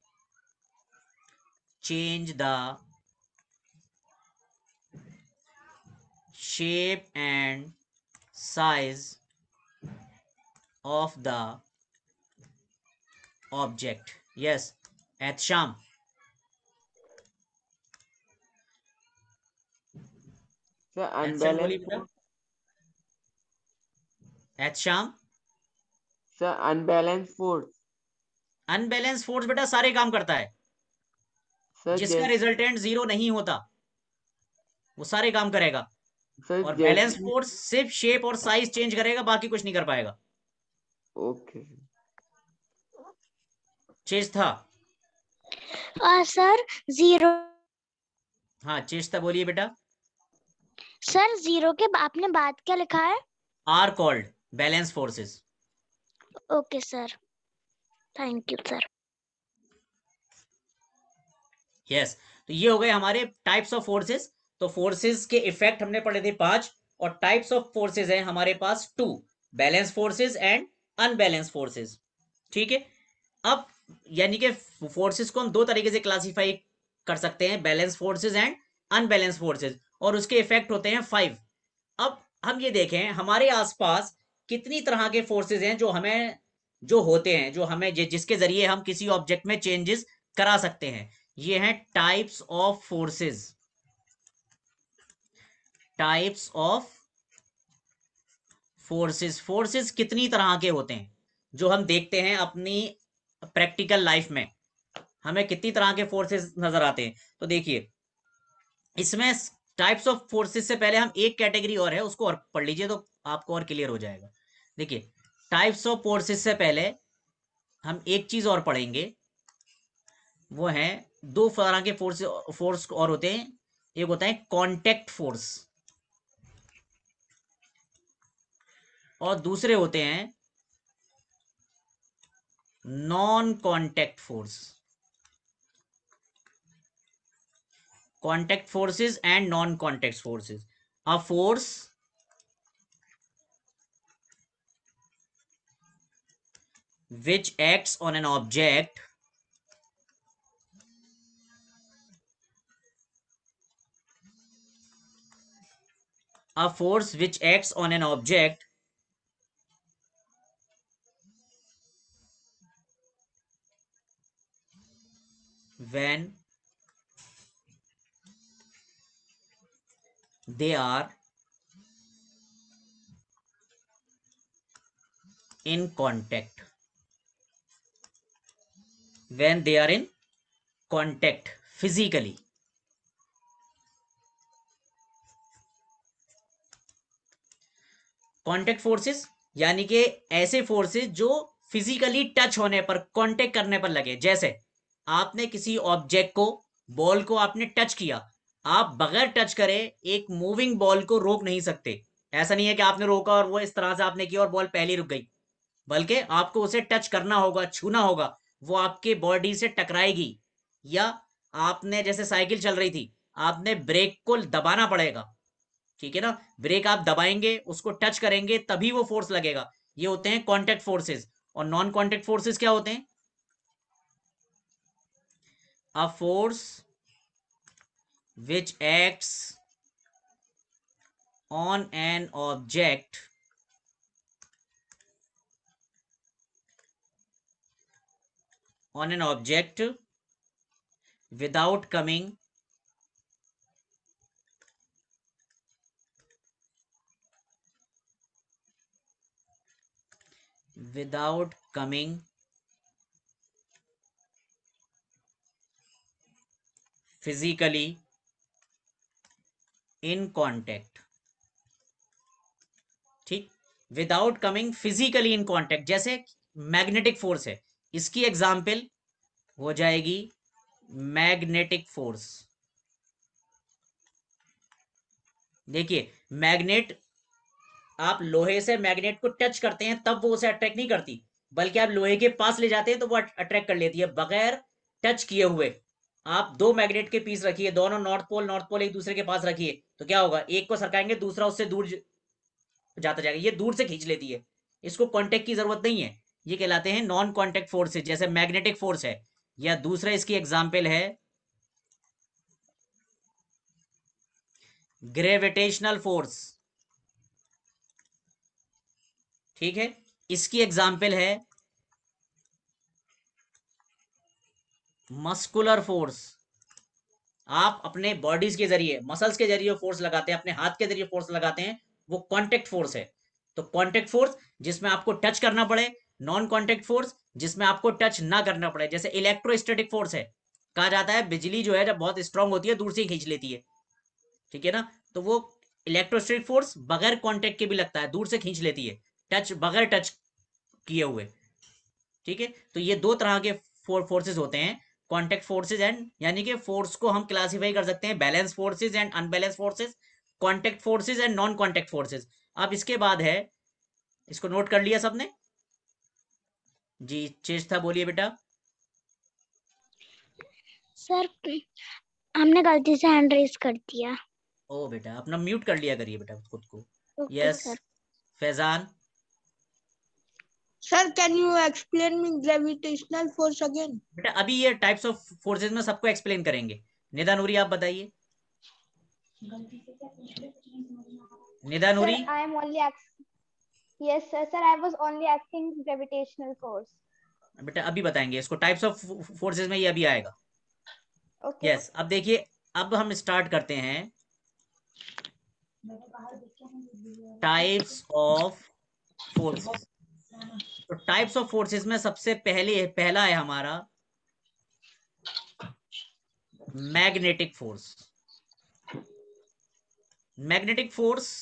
change the shape and size of the object yes at sham so unbalanced at sham so unbalanced force unbalance force बेटा सारे काम करता है सर, जिसका रिजल्टेंट जीरो नहीं होता वो सारे काम करेगा सर, और बैलेंस फोर्स सिर्फ शेप और साइज चेंज करेगा बाकी कुछ नहीं कर पाएगा ओके चेज था आ, सर जीरो हाँ चेज था बोलिए बेटा सर जीरो के आपने बात क्या लिखा है are called balance forces okay sir thank you sir yes तो ये हो गए हमारे टाइप्स ऑफ फोर्सेस तो फोर्सेस के इफेक्ट हमने पढ़े थे पांच और टाइप्स ऑफ फोर्सेस हैं हमारे पास two balance forces and unbalance forces ठीक है अब यानी कि फोर्सेस को हम दो तरीके से क्लासिफाई कर सकते हैं balance forces and unbalance forces और उसके इफेक्ट होते हैं फाइव अब हम ये देखें हमारे आसपास कितनी तरह के फोर्सेस हैं जो हमें जो होते हैं जो हमें जिसके जरिए हम किसी ऑब्जेक्ट में चेंजेस करा सकते हैं ये हैं types of forces types of forces forces कितनी तरह के होते हैं जो हम देखते हैं अपनी प्रैक्टिकल लाइफ में हमें कितनी तरह के फोर्सेस नजर आते हैं तो देखिए इसमें टाइप्स ऑफ फोर्सेस से पहले हम एक कैटेगरी और है उसको और पढ़ लीजिए तो आपको और क्लियर हो जाएगा देखिए टाइप्स ऑफ फोर्सेस से पहले हम एक चीज और पढ़ेंगे वो है दो तरह के फोर्स फोर्स और होते हैं एक होता है कांटेक्ट फोर्स और दूसरे होते हैं non contact force contact forces and non contact forces a force which acts on an object a force which acts on an object when they are in contact when they are in contact physically contact forces यानी कि ऐसे forces जो physically touch होने पर contact करने पर लगे जैसे आपने किसी ऑब्जेक्ट को बॉल को आपने टच किया आप बगैर टच करे एक मूविंग बॉल को रोक नहीं सकते ऐसा नहीं है कि आपने रोका और वो इस तरह से आपने किया और बॉल पहले रुक गई बल्कि आपको उसे टच करना होगा छूना होगा वो आपके बॉडी से टकराएगी या आपने जैसे साइकिल चल रही थी आपने ब्रेक को दबाना पड़ेगा ठीक है ना ब्रेक आप दबाएंगे उसको टच करेंगे तभी वो फोर्स लगेगा ये होते हैं कॉन्टेक्ट फोर्सेस और नॉन कॉन्टेक्ट फोर्सेज क्या होते हैं a force which acts on an object on an object without coming without coming physically in contact ठीक without coming physically in contact जैसे magnetic force है इसकी एग्जाम्पल हो जाएगी मैग्नेटिक फोर्स देखिए मैग्नेट आप लोहे से मैग्नेट को टच करते हैं तब वो उसे अट्रैक्ट नहीं करती बल्कि आप लोहे के पास ले जाते हैं तो वो अट्रैक्ट कर लेती है बगैर टच किए हुए आप दो मैग्नेट के पीस रखिए दोनों नॉर्थ पोल नॉर्थ पोल एक दूसरे के पास रखिए तो क्या होगा एक को सरकाएंगे दूसरा उससे दूर जाता जाएगा ये दूर से खींच लेती है इसको कॉन्टेक्ट की जरूरत नहीं है ये कहलाते हैं नॉन कॉन्टेक्ट फोर्सेज जैसे मैग्नेटिक फोर्स है या दूसरा इसकी एग्जाम्पल है ग्रेविटेशनल फोर्स ठीक है इसकी एग्जाम्पल है मस्कुलर फोर्स आप अपने बॉडीज के जरिए मसल्स के जरिए फोर्स लगाते हैं अपने हाथ के जरिए फोर्स लगाते हैं वो कॉन्टेक्ट फोर्स है तो कॉन्टेक्ट फोर्स जिसमें आपको टच करना पड़े नॉन कॉन्टेक्ट फोर्स जिसमें आपको टच ना करना पड़े जैसे इलेक्ट्रोस्टेटिक फोर्स है कहा जाता है बिजली जो है जब बहुत स्ट्रांग होती है दूर से ही खींच लेती है ठीक है ना तो वो इलेक्ट्रोस्टेटिक फोर्स बगैर कॉन्टेक्ट के भी लगता है दूर से खींच लेती है टच बगैर टच किए हुए ठीक है तो ये दो तरह के फोर्सेज होते हैं कॉन्टेक्ट फोर्सेज एंड यानी कि फोर्स को हम क्लासीफाई कर सकते हैं balance forces and unbalance forces contact forces and non contact forces अब इसके बाद है इसको नोट कर लिया सबने जी चेज था बोलिए बेटा सर हमने गलती से हैंड रेस कर दिया ओ बेटा अपना म्यूट कर लिया करिए बेटा खुद को yes Faizan sir can you explain me gravitational force again बेटा अभी ये टाइप्स ऑफ फोर्सेस में सबको एक्सप्लेन करेंगे निदा नूरी आप बताइए Nida Noori I am only yes sir sir i was only acting gravitational force बेटा अभी बताएंगे इसको टाइप्स ऑफ फोर्सेस में ये अभी आएगा यस अब देखिए अब हम स्टार्ट करते हैं टाइप्स ऑफ फोर्सेस तो टाइप्स ऑफ फोर्सेस में सबसे पहले पहला है हमारा मैग्नेटिक फोर्स मैग्नेटिक फोर्स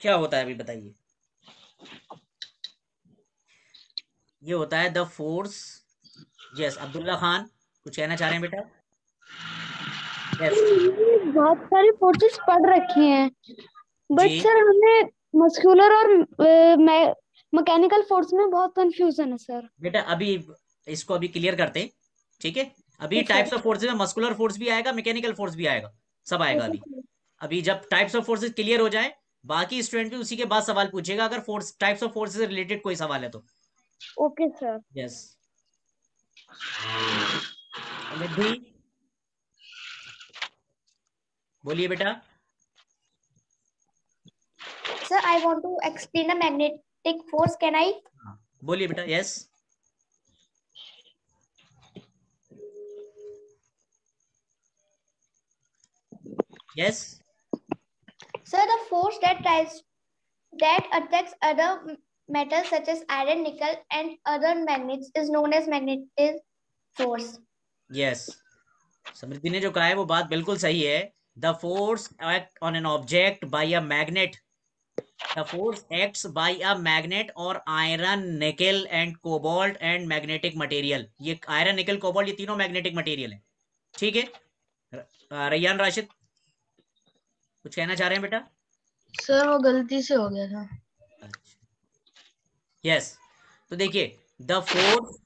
क्या होता है अभी बताइए ये होता है the force yes Abdullah Khan कुछ कहना चाह रहे हैं बेटा yes. बहुत सारी फोर्सेस पढ़ रखे हैं बट सर हमने मस्कुलर और मैकेनिकल फोर्स में बहुत कंफ्यूजन है सर बेटा अभी इसको अभी क्लियर करते हैं ठीक है अभी टाइप्स ऑफ फोर्सेस में मस्कुलर फोर्स भी आएगा मैकेनिकल फोर्स भी आएगा सब आएगा अभी अभी जब टाइप्स ऑफ फोर्सेस क्लियर हो जाए बाकी स्टूडेंट भी उसी के बाद सवाल पूछेगा अगर force types of force related कोई सवाल है तो ओके सर यस बोलिए बेटा sir I want to explain the magnetic force can I बोलिए बेटा yes yes So the force that tries that attacks other metals such as iron, nickel, and other magnets is known as magnetic force. Yes. Samriddhi ने जो कहा है वो बात बिल्कुल सही है the force act on an object by a magnet the force acts by a magnet और iron nickel and cobalt and magnetic material ये आयरन निकल कोबाल्ट ये तीनों मैग्नेटिक मटेरियल है ठीक है रैयान राशिद कुछ कहना चाह रहे हैं बेटा सर वो गलती से हो गया था अच्छा यस तो देखिए the force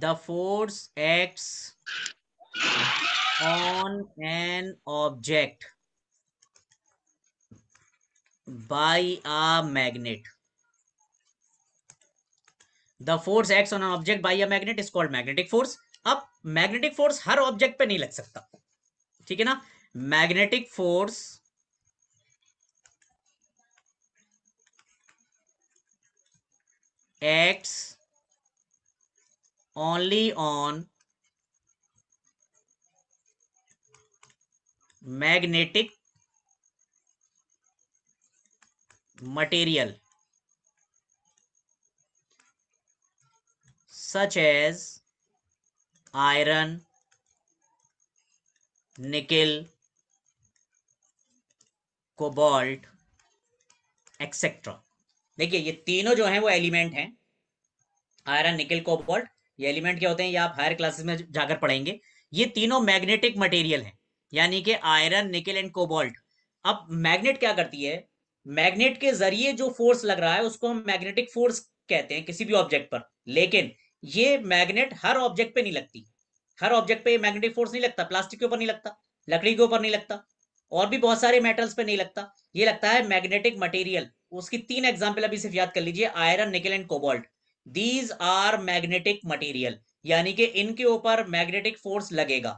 the force acts on an object by a magnet the force act on object by a magnet is called magnetic force अब मैग्नेटिक फोर्स हर ऑब्जेक्ट पे नहीं लग सकता ठीक है ना magnetic force acts only on magnetic material such as iron, nickel, cobalt etcetera देखिए ये तीनों जो हैं वो एलिमेंट हैं आयरन निकल कोबाल्ट ये एलिमेंट क्या होते हैं ये आप हायर क्लासेस में जाकर पढ़ेंगे ये तीनों मैग्नेटिक मटेरियल हैं यानी कि आयरन निकल एंड कोबॉल्ट अब मैग्नेट क्या करती है मैग्नेट के जरिए जो फोर्स लग रहा है उसको हम मैग्नेटिक फोर्स कहते हैं किसी भी ऑब्जेक्ट पर लेकिन ये मैग्नेट हर ऑब्जेक्ट पे नहीं लगती हर ऑब्जेक्ट पे मैग्नेटिक फोर्स नहीं लगता प्लास्टिक के ऊपर नहीं लगता लकड़ी के ऊपर नहीं लगता और भी बहुत सारे मेटल्स पे नहीं लगता ये लगता है मैग्नेटिक मटेरियल उसकी तीन एग्जाम्पल अभी सिर्फ याद कर लीजिए iron nickel and cobalt these are magnetic material यानी कि इनके ऊपर मैग्नेटिक फोर्स लगेगा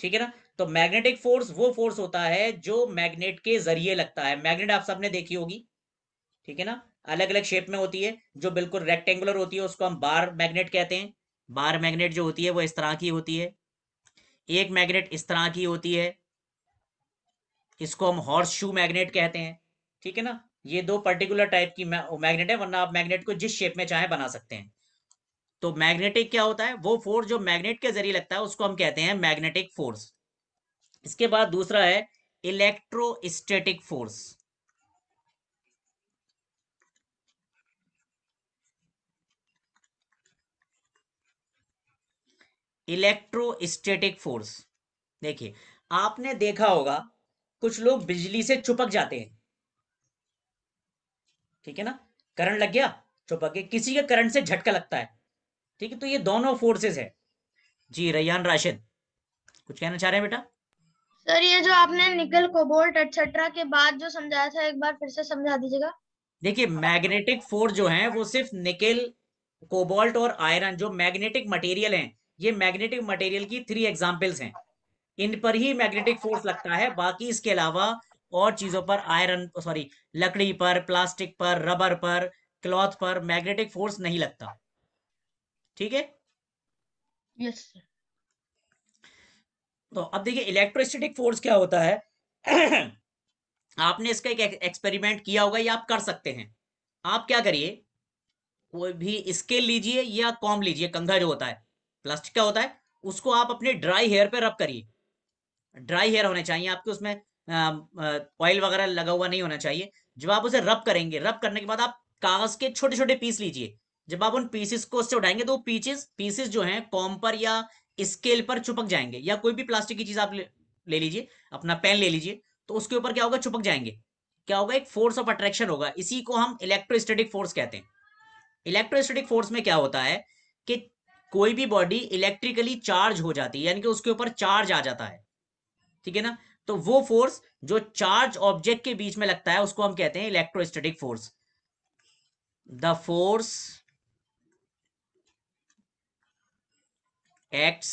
ठीक है ना तो मैग्नेटिक फोर्स वो फोर्स होता है जो मैग्नेट के जरिए लगता है मैग्नेट आप सबने देखी होगी ठीक है ना अलग अलग शेप में होती है जो बिल्कुल रेक्टेंगुलर होती है उसको हम बार मैग्नेट कहते हैं बार मैग्नेट जो होती है वो इस तरह की होती है एक मैग्नेट इस तरह की होती है इसको हम हॉर्स शू मैग्नेट कहते हैं ठीक है ना ये दो पर्टिकुलर टाइप की मैग्नेट है वरना आप मैग्नेट को जिस शेप में चाहे बना सकते हैं तो मैग्नेटिक क्या होता है वो फोर्स जो मैग्नेट के जरिए लगता है उसको हम कहते हैं मैग्नेटिक फोर्स इसके बाद दूसरा है इलेक्ट्रोस्टेटिक फोर्स इलेक्ट्रोस्टेटिक फोर्स देखिए आपने देखा होगा कुछ लोग बिजली से चुपक जाते हैं ठीक है ना करंट लग गया चुपक गया किसी के करंट से झटका लगता है ठीक है तो ये दोनों फोर्सेस है जी रैयान राशिद कुछ कहना चाह रहे हैं बेटा सर ये जो आपने निकल कोबोल्ट एक्सेट्रा के बाद जो समझाया था एक बार फिर से समझा दीजिएगा देखिए मैग्नेटिक फोर्स जो है वो सिर्फ निकल कोबोल्ट और आयरन जो मैग्नेटिक मटेरियल हैं ये मैग्नेटिक मटेरियल की थ्री एग्जाम्पल्स हैं इन पर ही मैग्नेटिक फोर्स लगता है बाकी इसके अलावा और चीजों पर आयरन सॉरी लकड़ी पर प्लास्टिक पर रबर पर क्लॉथ पर मैग्नेटिक फोर्स नहीं लगता ठीक है यस तो अब देखिए इलेक्ट्रोस्टेटिक फोर्स क्या होता है आपने इसका एक एक्सपेरिमेंट किया होगा या आप कर सकते हैं आप क्या करिए कोई भी स्केल लीजिए या कॉम लीजिए कंघा जो होता है प्लास्टिक का होता है उसको आप अपने ड्राई हेयर पे रब करिए ड्राई हेयर होने चाहिए आपके उसमें ऑयल वगैरह लगा हुआ नहीं होना चाहिए जब आप उसे रब करेंगे रब करने के बाद आप कागज के छोटे छोटे पीस लीजिए जब आप उन पीसेस को उससे उठाएंगे तो पीसेस पीसेस जो हैं कॉम पर या स्केल पर चुपक जाएंगे या कोई भी प्लास्टिक की चीज आप ले, ले लीजिए अपना पेन ले लीजिए तो उसके ऊपर क्या होगा चुपक जाएंगे क्या होगा एक फोर्स ऑफ अट्रैक्शन होगा इसी को हम इलेक्ट्रोस्टेटिक फोर्स कहते हैं इलेक्ट्रोस्टेटिक फोर्स में क्या होता है कि कोई भी बॉडी इलेक्ट्रिकली चार्ज हो जाती है यानी कि उसके ऊपर चार्ज आ जाता है ठीक है ना तो वो फोर्स जो चार्ज ऑब्जेक्ट के बीच में लगता है उसको हम कहते हैं electrostatic force the force acts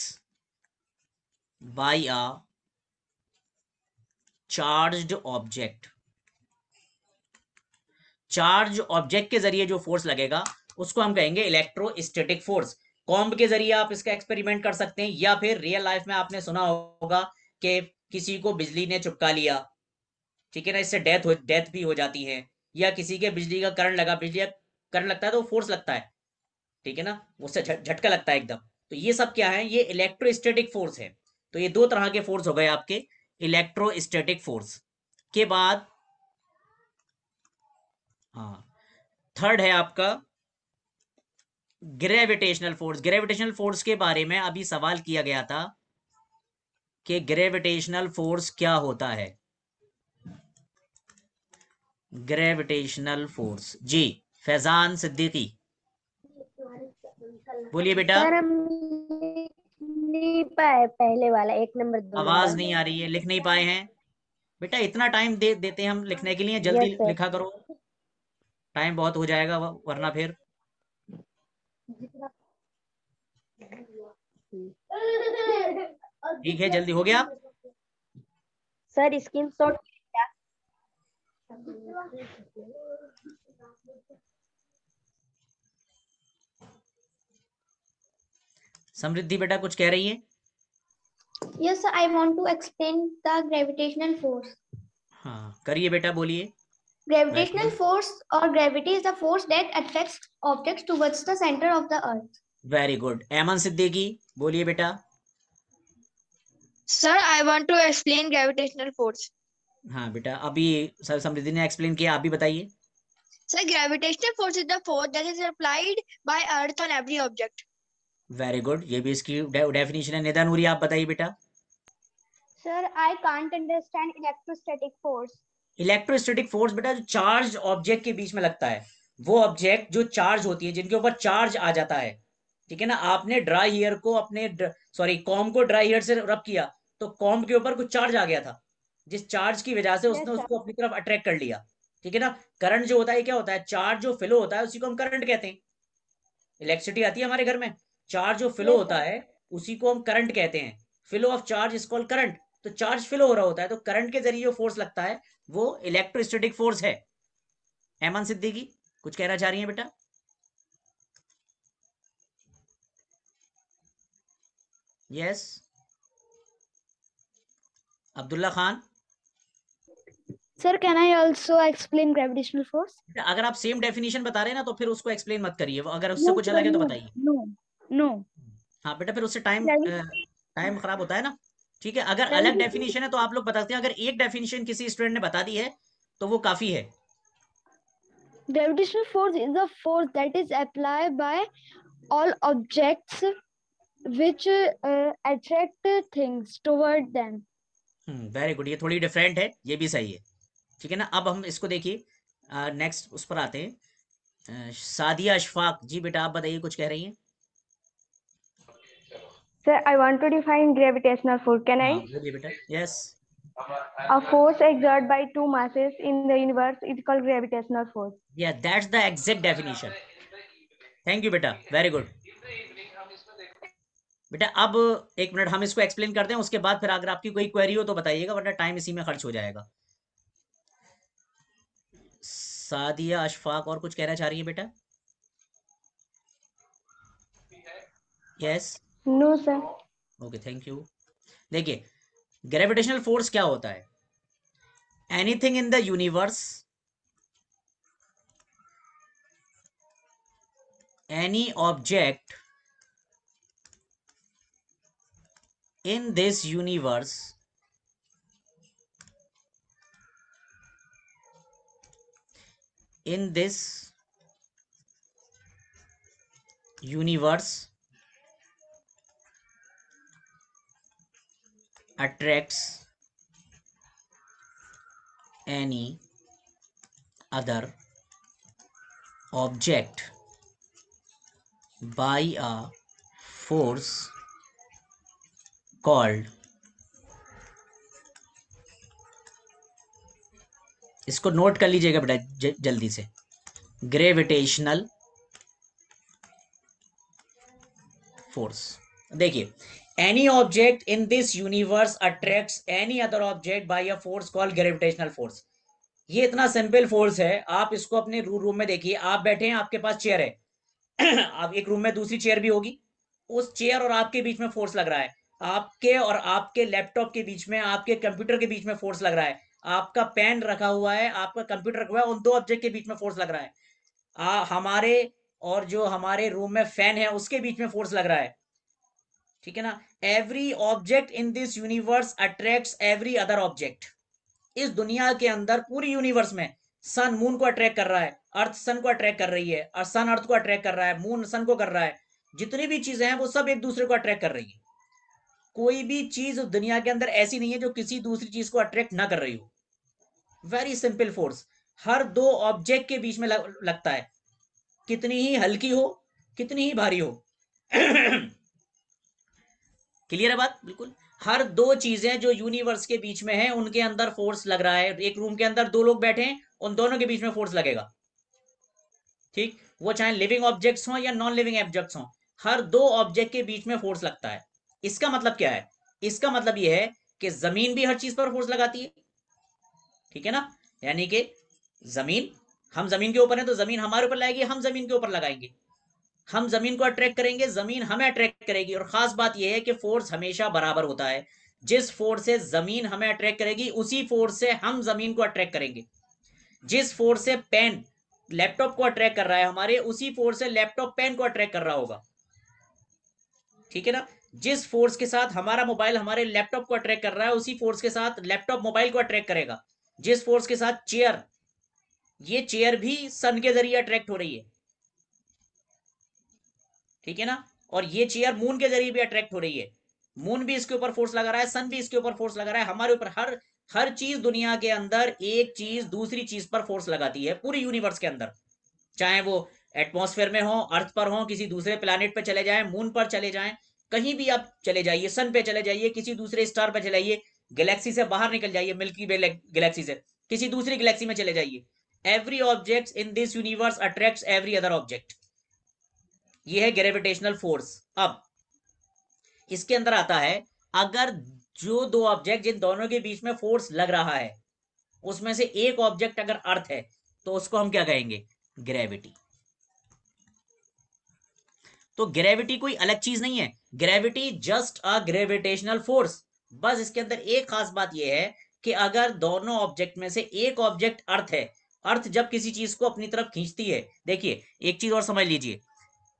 by a charged object charge object के जरिए जो फोर्स लगेगा उसको हम कहेंगे इलेक्ट्रोस्टेटिक फोर्स कॉम्ब के जरिए आप इसका एक्सपेरिमेंट कर सकते हैं या फिर रियल लाइफ में आपने सुना होगा कि किसी को बिजली ने चुपका लिया ठीक है ना इससे डेथ डेथ भी हो जाती है या किसी के बिजली का करंट लगा बिजली का करंट लगता है तो फोर्स लगता है ठीक है ना उससे झटका लगता है एकदम तो ये सब क्या है ये इलेक्ट्रोस्टेटिक फोर्स है तो ये दो तरह के फोर्स हो गए आपके इलेक्ट्रोस्टेटिक फोर्स के बाद हाँ थर्ड है आपका ग्रेविटेशनल फोर्स ग्रेविटेशनल फोर्स के बारे में अभी सवाल किया गया था कि ग्रेविटेशनल फोर्स क्या होता है ग्रेविटेशनल फोर्स जी फैजान सिद्दीकी बोलिए बेटा पाए पहले वाला एक नंबर आवाज नहीं आ रही है लिख नहीं पाए हैं बेटा इतना टाइम दे देते हैं हम लिखने के लिए जल्दी लिखा करो टाइम बहुत हो जाएगा वरना फिर ठीक है जल्दी हो गया सर स्क्रीन शॉट समृद्धि बेटा कुछ कह रही है yes I want to explain the gravitational force हाँ करिए बेटा बोलिए Gravitational force or gravity is the force that attracts objects towards the center of the earth. Very good. Aman Siddiqui, boliye beta Sir, I want to explain gravitational force. हाँ बेटा अभी sir समृद्धि ने explain किया आप भी बताइए sir gravitational force is the force that is applied by earth on every object very good ये भी इसकी डेफिनेशन है निदा नूरी आप बताइए बेटा sir I can't understand electrostatic force electrostatic force बेटा जो चार्ज ऑब्जेक्ट के बीच में लगता है वो ऑब्जेक्ट जो चार्ज होती है जिनके ऊपर चार्ज आ जाता है ठीक है ना आपने ड्राई हेयर को अपने सॉरी कॉम को ड्राई हेयर से रब किया तो कॉम के ऊपर कुछ चार्ज आ गया था जिस चार्ज की वजह से उसने उसको अपनी तरफ अट्रैक्ट कर लिया ठीक है ना करंट जो होता है क्या होता है चार्ज जो फिलो होता है उसी को हम करंट कहते हैं इलेक्ट्रिसिटी आती है हमारे घर में चार्ज जो फिलो होता है उसी को हम करंट कहते हैं flow of charge is called current तो चार्ज फिलो हो रहा होता है तो करंट के जरिए जो फोर्स लगता है वो इलेक्ट्रोस्टेटिक फोर्स है हेमन सिद्दीकी कुछ कहना चाह रही है बेटा yes Abdullah Khan sir can I also explain gravitational force अगर आप सेम डेफिनेशन बता रहे हैं ना तो फिर उसको एक्सप्लेन मत करिए अगर उससे no, कुछ अलग है तो बताइए नो नो हाँ बेटा फिर उससे टाइम टाइम खराब होता है ना ठीक है अगर अलग डेफिनेशन है तो आप लोग बता सकते हैं अगर एक डेफिनेशन किसी स्टूडेंट ने बता दी है तो वो काफी है gravitational force is a force that is apply by all objects which attract things toward them them very hmm, good ये थोड़ी डिफरेंट है ये भी सही है ठीक है ना अब हम इसको देखिए नेक्स्ट uh, उस पर आते हैं uh, सादिया अशफाक जी बेटा आप बताइए कुछ कह रही हैं Sir, I want to define gravitational force. Can I? Yes. A force exerted by two masses in the universe is called gravitational force. Yeah, that's the exact definition. Thank you, beta. Very good. बेटा अब एक minute हम इसको explain करते हैं उसके बाद फिर अगर आपकी कोई क्वेरी हो तो बताइएगा वरना टाइम इसी में खर्च हो जाएगा सादिया अशफाक और कुछ कहना चाह रही है बेटा yes yes. No sir okay thank you देखिए ग्रेविटेशनल फोर्स क्या होता है anything in the universe any object in this universe in this universe attracts any other object by a force called इसको नोट कर लीजिएगा बेटा जल्दी से ग्रेविटेशनल फोर्स देखिए any object in this universe attracts any other object by a force called gravitational force ये इतना simple force है आप इसको अपने रूम में देखिए आप बैठे हैं आपके पास चेयर है आप एक रूम में दूसरी चेयर भी होगी उस चेयर और आपके बीच में फोर्स लग रहा है आपके और आपके लैपटॉप के बीच में आपके कंप्यूटर के बीच में फोर्स लग रहा है आपका पेन रखा हुआ है आपका कंप्यूटर रखा हुआ है उन दो ऑब्जेक्ट के बीच में फोर्स लग रहा है आ, हमारे और जो हमारे रूम में फैन है उसके बीच में फोर्स लग रहा है ठीक है ना every object in this universe attract every other object इस दुनिया के अंदर पूरी यूनिवर्स में सन मून को अट्रैक्ट कर रहा है अर्थ सन को अट्रैक्ट कर रही है और सन अर्थ को अट्रैक्ट कर रहा है मून सन को कर रहा है जितनी भी चीजें हैं वो सब एक दूसरे को अट्रैक्ट कर रही है कोई भी चीज दुनिया के अंदर ऐसी नहीं है जो किसी दूसरी चीज को अट्रैक्ट ना कर रही हो वेरी सिंपल फोर्स हर दो ऑब्जेक्ट के बीच में लगता है कितनी ही हल्की हो कितनी ही भारी हो क्लियर है बात बिल्कुल हर दो चीजें जो यूनिवर्स के बीच में है उनके अंदर फोर्स लग रहा है एक रूम के अंदर दो लोग बैठे हैं उन दोनों के बीच में फोर्स लगेगा ठीक वो चाहे लिविंग ऑब्जेक्ट्स हों या नॉन लिविंग ऑब्जेक्ट्स हों हर दो ऑब्जेक्ट के बीच में फोर्स लगता है इसका मतलब क्या है इसका मतलब यह है कि जमीन भी हर चीज पर फोर्स लगाती है ठीक है ना यानी कि जमीन हम जमीन के ऊपर है तो जमीन हमारे ऊपर लाएगी हम जमीन के ऊपर लगाएंगे हम जमीन को अट्रैक्ट करेंगे जमीन हमें अट्रैक्ट करेगी और खास बात यह है कि फोर्स हमेशा बराबर होता है जिस फोर्स से जमीन हमें अट्रैक्ट करेगी उसी फोर्स से हम जमीन को अट्रैक्ट करेंगे जिस फोर्स से पेन लैपटॉप को अट्रैक्ट कर रहा है हमारे उसी फोर्स से लैपटॉप पेन को अट्रैक्ट कर रहा होगा ठीक है ना जिस फोर्स के साथ हमारा मोबाइल हमारे लैपटॉप को अट्रैक्ट कर रहा है उसी फोर्स के साथ लैपटॉप मोबाइल को अट्रैक्ट करेगा जिस फोर्स के साथ चेयर ये चेयर भी सन के जरिए अट्रैक्ट हो रही है ठीक है ना और ये चेयर मून के जरिए भी अट्रैक्ट हो रही है मून भी इसके ऊपर फोर्स लगा रहा है सन भी इसके ऊपर फोर्स लगा रहा है हमारे ऊपर हर हर चीज दुनिया के अंदर एक चीज दूसरी चीज पर फोर्स लगाती है पूरे यूनिवर्स के अंदर चाहे वो एटमोसफेयर में हो अर्थ पर हो किसी दूसरे प्लानिट पर चले जाए मून पर चले जाए कहीं भी आप चले जाइए सन पे चले जाइए किसी दूसरे स्टार पर चले जाइए गैलेक्सी से बाहर निकल जाइए मिल्की वे गैलेक्सी से किसी दूसरी गैलेक्सी में चले जाइए every object in this universe attract every other object ये है ग्रेविटेशनल फोर्स अब इसके अंदर आता है अगर जो दो ऑब्जेक्ट जिन दोनों के बीच में फोर्स लग रहा है उसमें से एक ऑब्जेक्ट अगर अर्थ है तो उसको हम क्या कहेंगे ग्रेविटी तो ग्रेविटी कोई अलग चीज नहीं है gravity just a gravitational force बस इसके अंदर एक खास बात यह है कि अगर दोनों ऑब्जेक्ट में से एक ऑब्जेक्ट अर्थ है अर्थ जब किसी चीज को अपनी तरफ खींचती है देखिए एक चीज और समझ लीजिए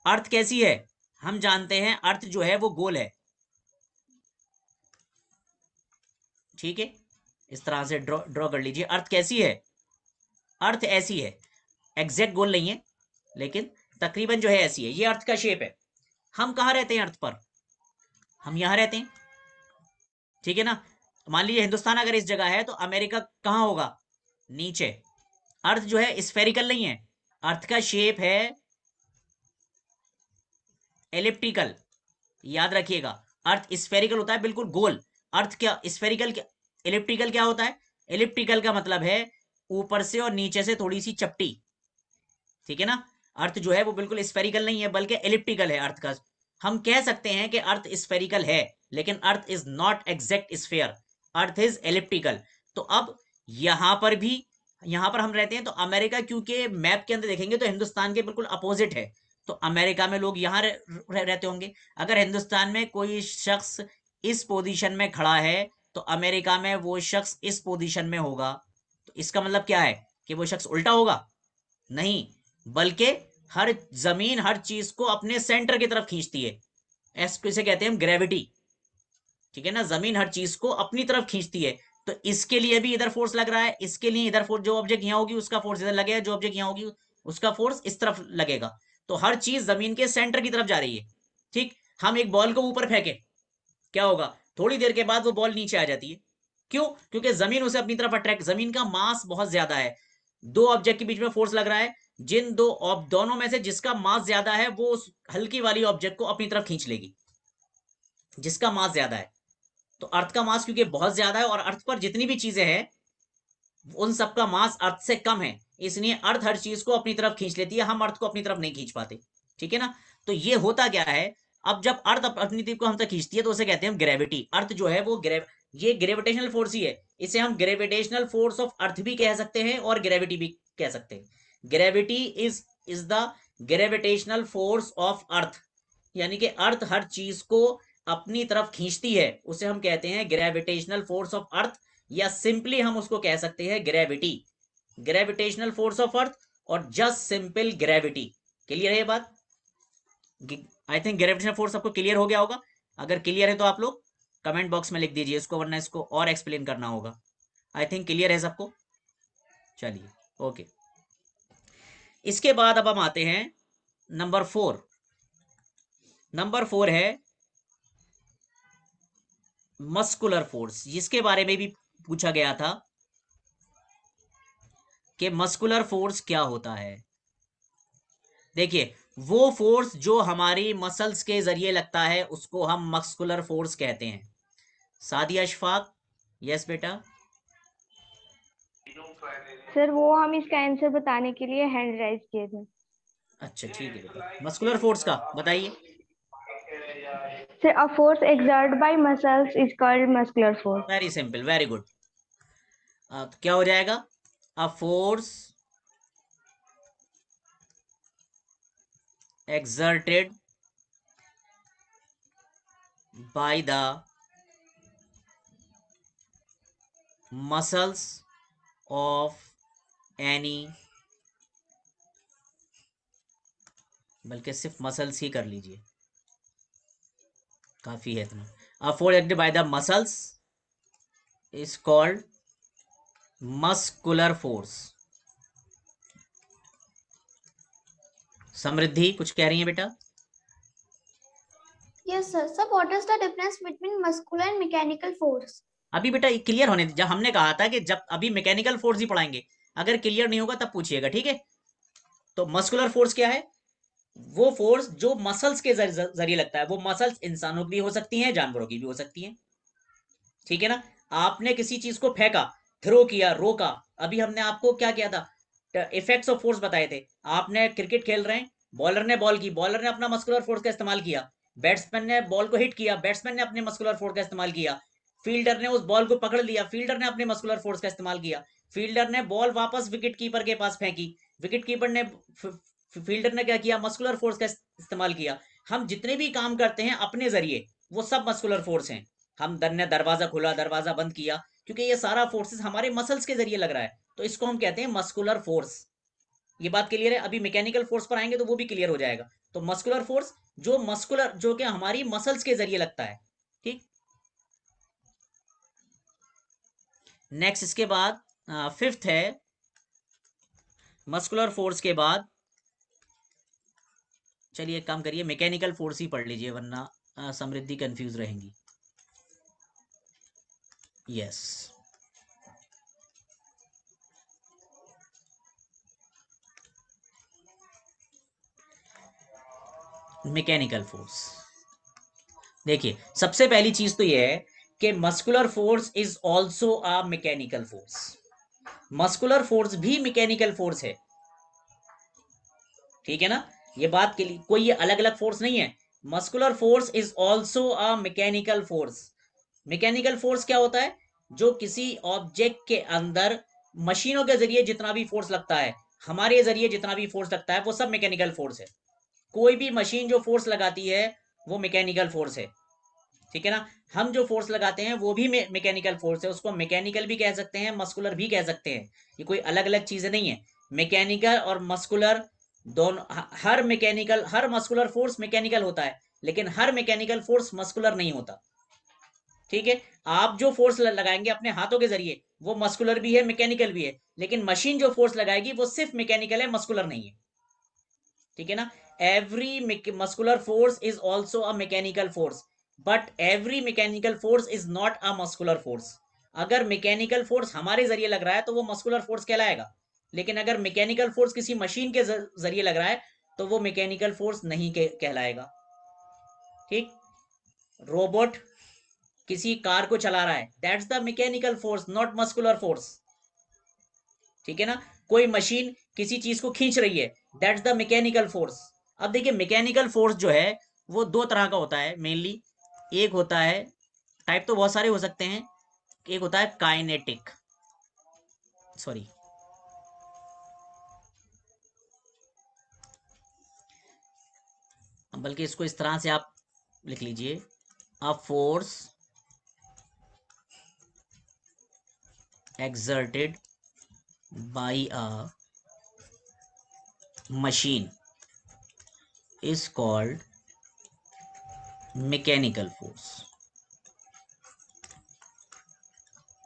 अर्थ कैसी है हम जानते हैं अर्थ जो है वो गोल है ठीक है इस तरह से ड्रॉ ड्रॉ कर लीजिए अर्थ कैसी है अर्थ ऐसी है एग्जैक्ट गोल नहीं है लेकिन तकरीबन जो है ऐसी है ये अर्थ का शेप है हम कहा रहते हैं अर्थ पर हम यहां रहते हैं ठीक है ना मान लीजिए हिंदुस्तान अगर इस जगह है तो अमेरिका कहां होगा नीचे अर्थ जो है स्फेरिकल नहीं है अर्थ का शेप है एलिप्टिकल याद रखिएगा अर्थ स्फेरिकल होता है बिल्कुल गोल अर्थ क्या स्फेरिकल एलिप्टिकल क्या होता है एलिप्टिकल का मतलब है ऊपर से और नीचे से थोड़ी सी चपटी ठीक है ना अर्थ जो है वो बिल्कुल स्फेरिकल नहीं है बल्कि एलिप्टिकल है अर्थ का हम कह सकते हैं कि अर्थ स्फेरिकल है लेकिन earth is not exact sphere earth is elliptical तो अब यहां पर भी यहां पर हम रहते हैं तो अमेरिका क्योंकि मैप के अंदर देखेंगे तो हिंदुस्तान के बिल्कुल अपोजिट है तो अमेरिका में लोग यहाँ रह, रह, रहते होंगे अगर हिंदुस्तान में कोई शख्स इस पोजीशन में खड़ा है तो अमेरिका में वो शख्स इस पोजीशन में होगा तो इसका मतलब क्या है कि वो शख्स उल्टा होगा नहीं बल्कि हर जमीन हर चीज को अपने सेंटर की तरफ खींचती है ऐसे कहते हैं हम ग्रेविटी ठीक है ना जमीन हर चीज को अपनी तरफ खींचती है तो इसके लिए भी इधर फोर्स लग रहा है इसके लिए इधर फोर्स जो ऑब्जेक्ट यहाँ होगी उसका फोर्स इधर लगेगा जो ऑब्जेक्ट यहाँ होगी उसका फोर्स इस तरफ लगेगा तो हर चीज जमीन के सेंटर की तरफ जा रही है ठीक हम एक बॉल को ऊपर फेंके क्या होगा थोड़ी देर के बाद वो बॉल नीचे आ जाती है क्यों क्योंकि जमीन उसे अपनी तरफ अट्रैक्ट जमीन का मास बहुत ज्यादा है दो ऑब्जेक्ट के बीच में फोर्स लग रहा है जिन दो दोनों में से जिसका मास ज्यादा है वो उस हल्की वाली ऑब्जेक्ट को अपनी तरफ खींच लेगी जिसका मास ज्यादा है तो अर्थ का मास क्योंकि बहुत ज्यादा है और अर्थ पर जितनी भी चीजें हैं उन सबका मास अर्थ से कम है इसलिए अर्थ हर चीज को अपनी तरफ खींच लेती है हम अर्थ को अपनी तरफ नहीं खींच पाते ठीक है ना तो ये होता क्या है अब जब अर्थ अपनी तरफ को हम तक तो खींचती है तो उसे कहते हैं हम ग्रेविटी अर्थ जो है वो ग्रेव ये ग्रेविटेशनल फोर्स ही है इसे हम ग्रेविटेशनल फोर्स ऑफ अर्थ भी कह सकते हैं और ग्रेविटी भी कह सकते हैं gravity is is the gravitational force of earth यानी कि अर्थ हर चीज को अपनी तरफ खींचती है उसे हम कहते हैं ग्रेविटेशनल फोर्स ऑफ अर्थ या सिंपली हम उसको कह सकते हैं gravity gravitational force of earth और जस्ट सिंपल ग्रेविटी क्लियर है ये बात आई थिंक ग्रेविटेशनल फोर्स आपको क्लियर हो गया होगा अगर क्लियर है तो आप लोग कमेंट बॉक्स में लिख दीजिए इसको वरना इसको और एक्सप्लेन करना होगा आई थिंक क्लियर है सबको चलिए ओके इसके बाद अब हम आते हैं नंबर फोर नंबर फोर है मस्कुलर फोर्स जिसके बारे में भी पूछा गया था कि मस्कुलर फोर्स क्या होता है देखिए वो फोर्स जो हमारी मसल्स के जरिए लगता है उसको हम मस्कुलर फोर्स कहते हैं सादी अशफाक यस बेटा सर वो हम इसका आंसर बताने के लिए हैंड राइज किए थे अच्छा ठीक है बेटा मस्कुलर फोर्स का बताइए sir a force exert by muscles is called muscular force very simple very good क्या हो जाएगा a force exerted by the muscles of any बल्कि सिर्फ मसल्स ही कर लीजिए काफ़ी है इतना a force acted by the muscles is called muscular force Samriddhi कुछ कह रही है बेटा yes sir what is the difference between muscular and mechanical force अभी बेटा क्लियर होने जब हमने कहा था कि जब अभी मैकेनिकल फोर्स ही पढ़ाएंगे अगर क्लियर नहीं होगा तब पूछिएगा ठीक है तो मस्कुलर फोर्स क्या है वो फोर्स जो मसल्स के जरिए लगता है वो मसल्स इंसानों की भी हो सकती हैं जानवरों की भी हो सकती हैं ठीक है ना आपने किसी चीज को फेंका थ्रो किया रोका अभी हमने आपको क्या किया था इफेक्ट्स ऑफ फोर्स बताए थे आपने क्रिकेट खेल रहे हैं बॉलर ने बॉल की बॉलर ने अपना मस्कुलर फोर्स का इस्तेमाल किया बैट्समैन ने बॉल को हिट किया बैट्समैन ने अपने मस्कुलर फोर्स का इस्तेमाल किया फील्डर ने उस बॉल को पकड़ लिया फील्डर ने अपने मस्कुलर फोर्स का इस्तेमाल किया फील्डर ने बॉल वापस विकेट कीपर के पास फेंकी विकेट कीपर ने फील्डर ने क्या किया मस्कुलर फोर्स का इस्तेमाल किया हम जितने भी काम करते हैं अपने जरिए वो सब मस्कुलर फोर्स हैं हम दर ने दरवाजा खोला दरवाजा बंद किया क्योंकि ये सारा फोर्सेस हमारे मसल्स के जरिए लग रहा है तो इसको हम कहते हैं मस्कुलर फोर्स ये बात क्लियर है अभी मैकेनिकल फोर्स पर आएंगे तो वो भी क्लियर हो जाएगा तो मस्कुलर फोर्स जो मस्कुलर जो कि हमारी मसल्स के जरिए लगता है ठीक नेक्स्ट इसके बाद फिफ्थ है मस्कुलर फोर्स के बाद चलिए एक काम करिए मैकेनिकल फोर्स ही पढ़ लीजिए वरना समृद्धि कंफ्यूज रहेंगी yes मैकेनिकल फोर्स देखिए सबसे पहली चीज तो यह है कि muscular force is also a mechanical force muscular force भी मैकेनिकल फोर्स है ठीक है ना ये बात के लिए कोई ये अलग अलग फोर्स नहीं है muscular force is also a mechanical force mechanical force क्या होता है जो किसी ऑब्जेक्ट के अंदर मशीनों के जरिए जितना भी फोर्स लगता है हमारे जरिए जितना भी फोर्स लगता है वो सब मैकेनिकल फोर्स है कोई भी मशीन जो फोर्स लगाती है वो मैकेनिकल फोर्स है ठीक है ना हम जो फोर्स लगाते हैं वो भी मैकेनिकल फोर्स है उसको मैकेनिकल भी कह सकते हैं मस्कुलर भी कह सकते हैं ये कोई अलग अलग चीजें नहीं है मैकेनिकल और मस्कुलर दोनों हर मैकेनिकल हर मस्कुलर फोर्स मैकेनिकल होता है लेकिन हर मैकेनिकल फोर्स मस्कुलर नहीं होता ठीक है आप जो फोर्स लगाएंगे अपने हाथों के जरिए वो मस्कुलर भी है मैकेनिकल भी है लेकिन मशीन जो फोर्स लगाएगी वो सिर्फ मैकेनिकल है मस्कुलर नहीं है ठीक है ना every muscular force is also a mechanical force but every mechanical force is not a muscular force अगर मैकेनिकल फोर्स हमारे जरिए लग रहा है तो वो मस्कुलर फोर्स कहलाएगा लेकिन अगर मैकेनिकल फोर्स किसी मशीन के जरिए लग रहा है तो वो मैकेनिकल फोर्स नहीं कहलाएगा ठीक रोबोट किसी कार को चला रहा है that's the mechanical force not muscular force ठीक है ना कोई मशीन किसी चीज को खींच रही है दैट्स द मैकेनिकल फोर्स अब देखिए मैकेनिकल फोर्स जो है वो दो तरह का होता है मेनली एक होता है टाइप तो बहुत सारे हो सकते हैं एक होता है काइनेटिक सॉरी बल्कि इसको इस तरह से आप लिख लीजिए a force exerted by a machine is called mechanical force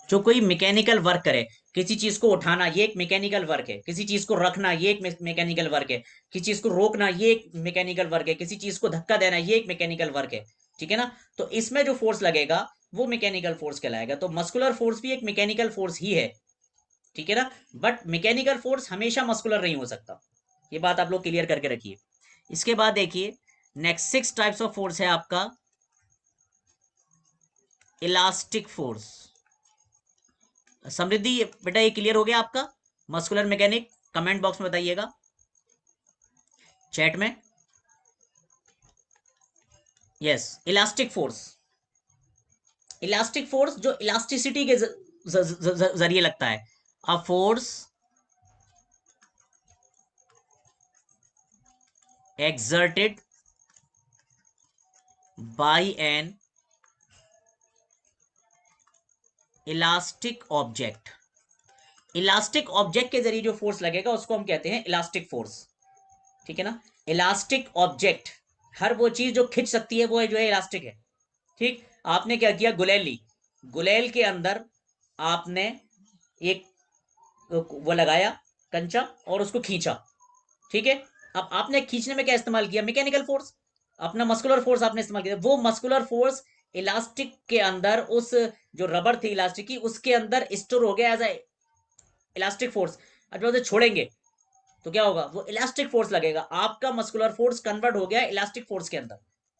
जो कोई मैकेनिकल वर्क करे किसी चीज को उठाना ये एक मैकेनिकल वर्क है किसी चीज को रखना ये एक मैकेनिकल वर्क है किसी चीज को रोकना ये एक मैकेनिकल वर्क है किसी चीज को धक्का देना ये एक मैकेनिकल वर्क है ठीक है ना तो इसमें जो फोर्स लगेगा वो मैकेनिकल फोर्स कहलाएगा तो मस्कुलर फोर्स भी एक मैकेनिकल फोर्स ही है ठीक है ना बट मैकेनिकल फोर्स हमेशा मस्कुलर नहीं हो सकता ये बात आप लोग क्लियर करके रखिए इसके बाद देखिए next six types of force है आपका इलास्टिक फोर्स समृद्धि बेटा ये क्लियर हो गया आपका मस्कुलर मैकेनिक कमेंट बॉक्स में बताइएगा चैट में yes elastic force elastic force जो इलास्टिसिटी के जरिए लगता है a force exerted by an elastic object elastic object के जरिए जो फोर्स लगेगा उसको हम कहते हैं इलास्टिक फोर्स ठीक है ना इलास्टिक ऑब्जेक्ट हर वो चीज जो खिंच सकती है वो है जो है इलास्टिक है ठीक आपने क्या किया गुलेल ली गुलेल के अंदर आपने एक वो लगाया कंचा और उसको खींचा ठीक है अब आपने खींचने में क्या इस्तेमाल किया मैकेनिकल फोर्स अपना मस्कुलर फोर्स आपने इस्तेमाल किया वो मस्कुलर फोर्स इलास्टिक के अंदर उस जो रबर थी इलास्टिक की उसके अंदर स्टोर हो गया एज ए इलास्टिक फोर्स अब उसे छोड़ेंगे तो क्या होगा वो इलास्टिक फोर्स लगेगा आपका मस्कुलर फोर्स कन्वर्ट हो गया इलास्टिक फोर्स के अंदर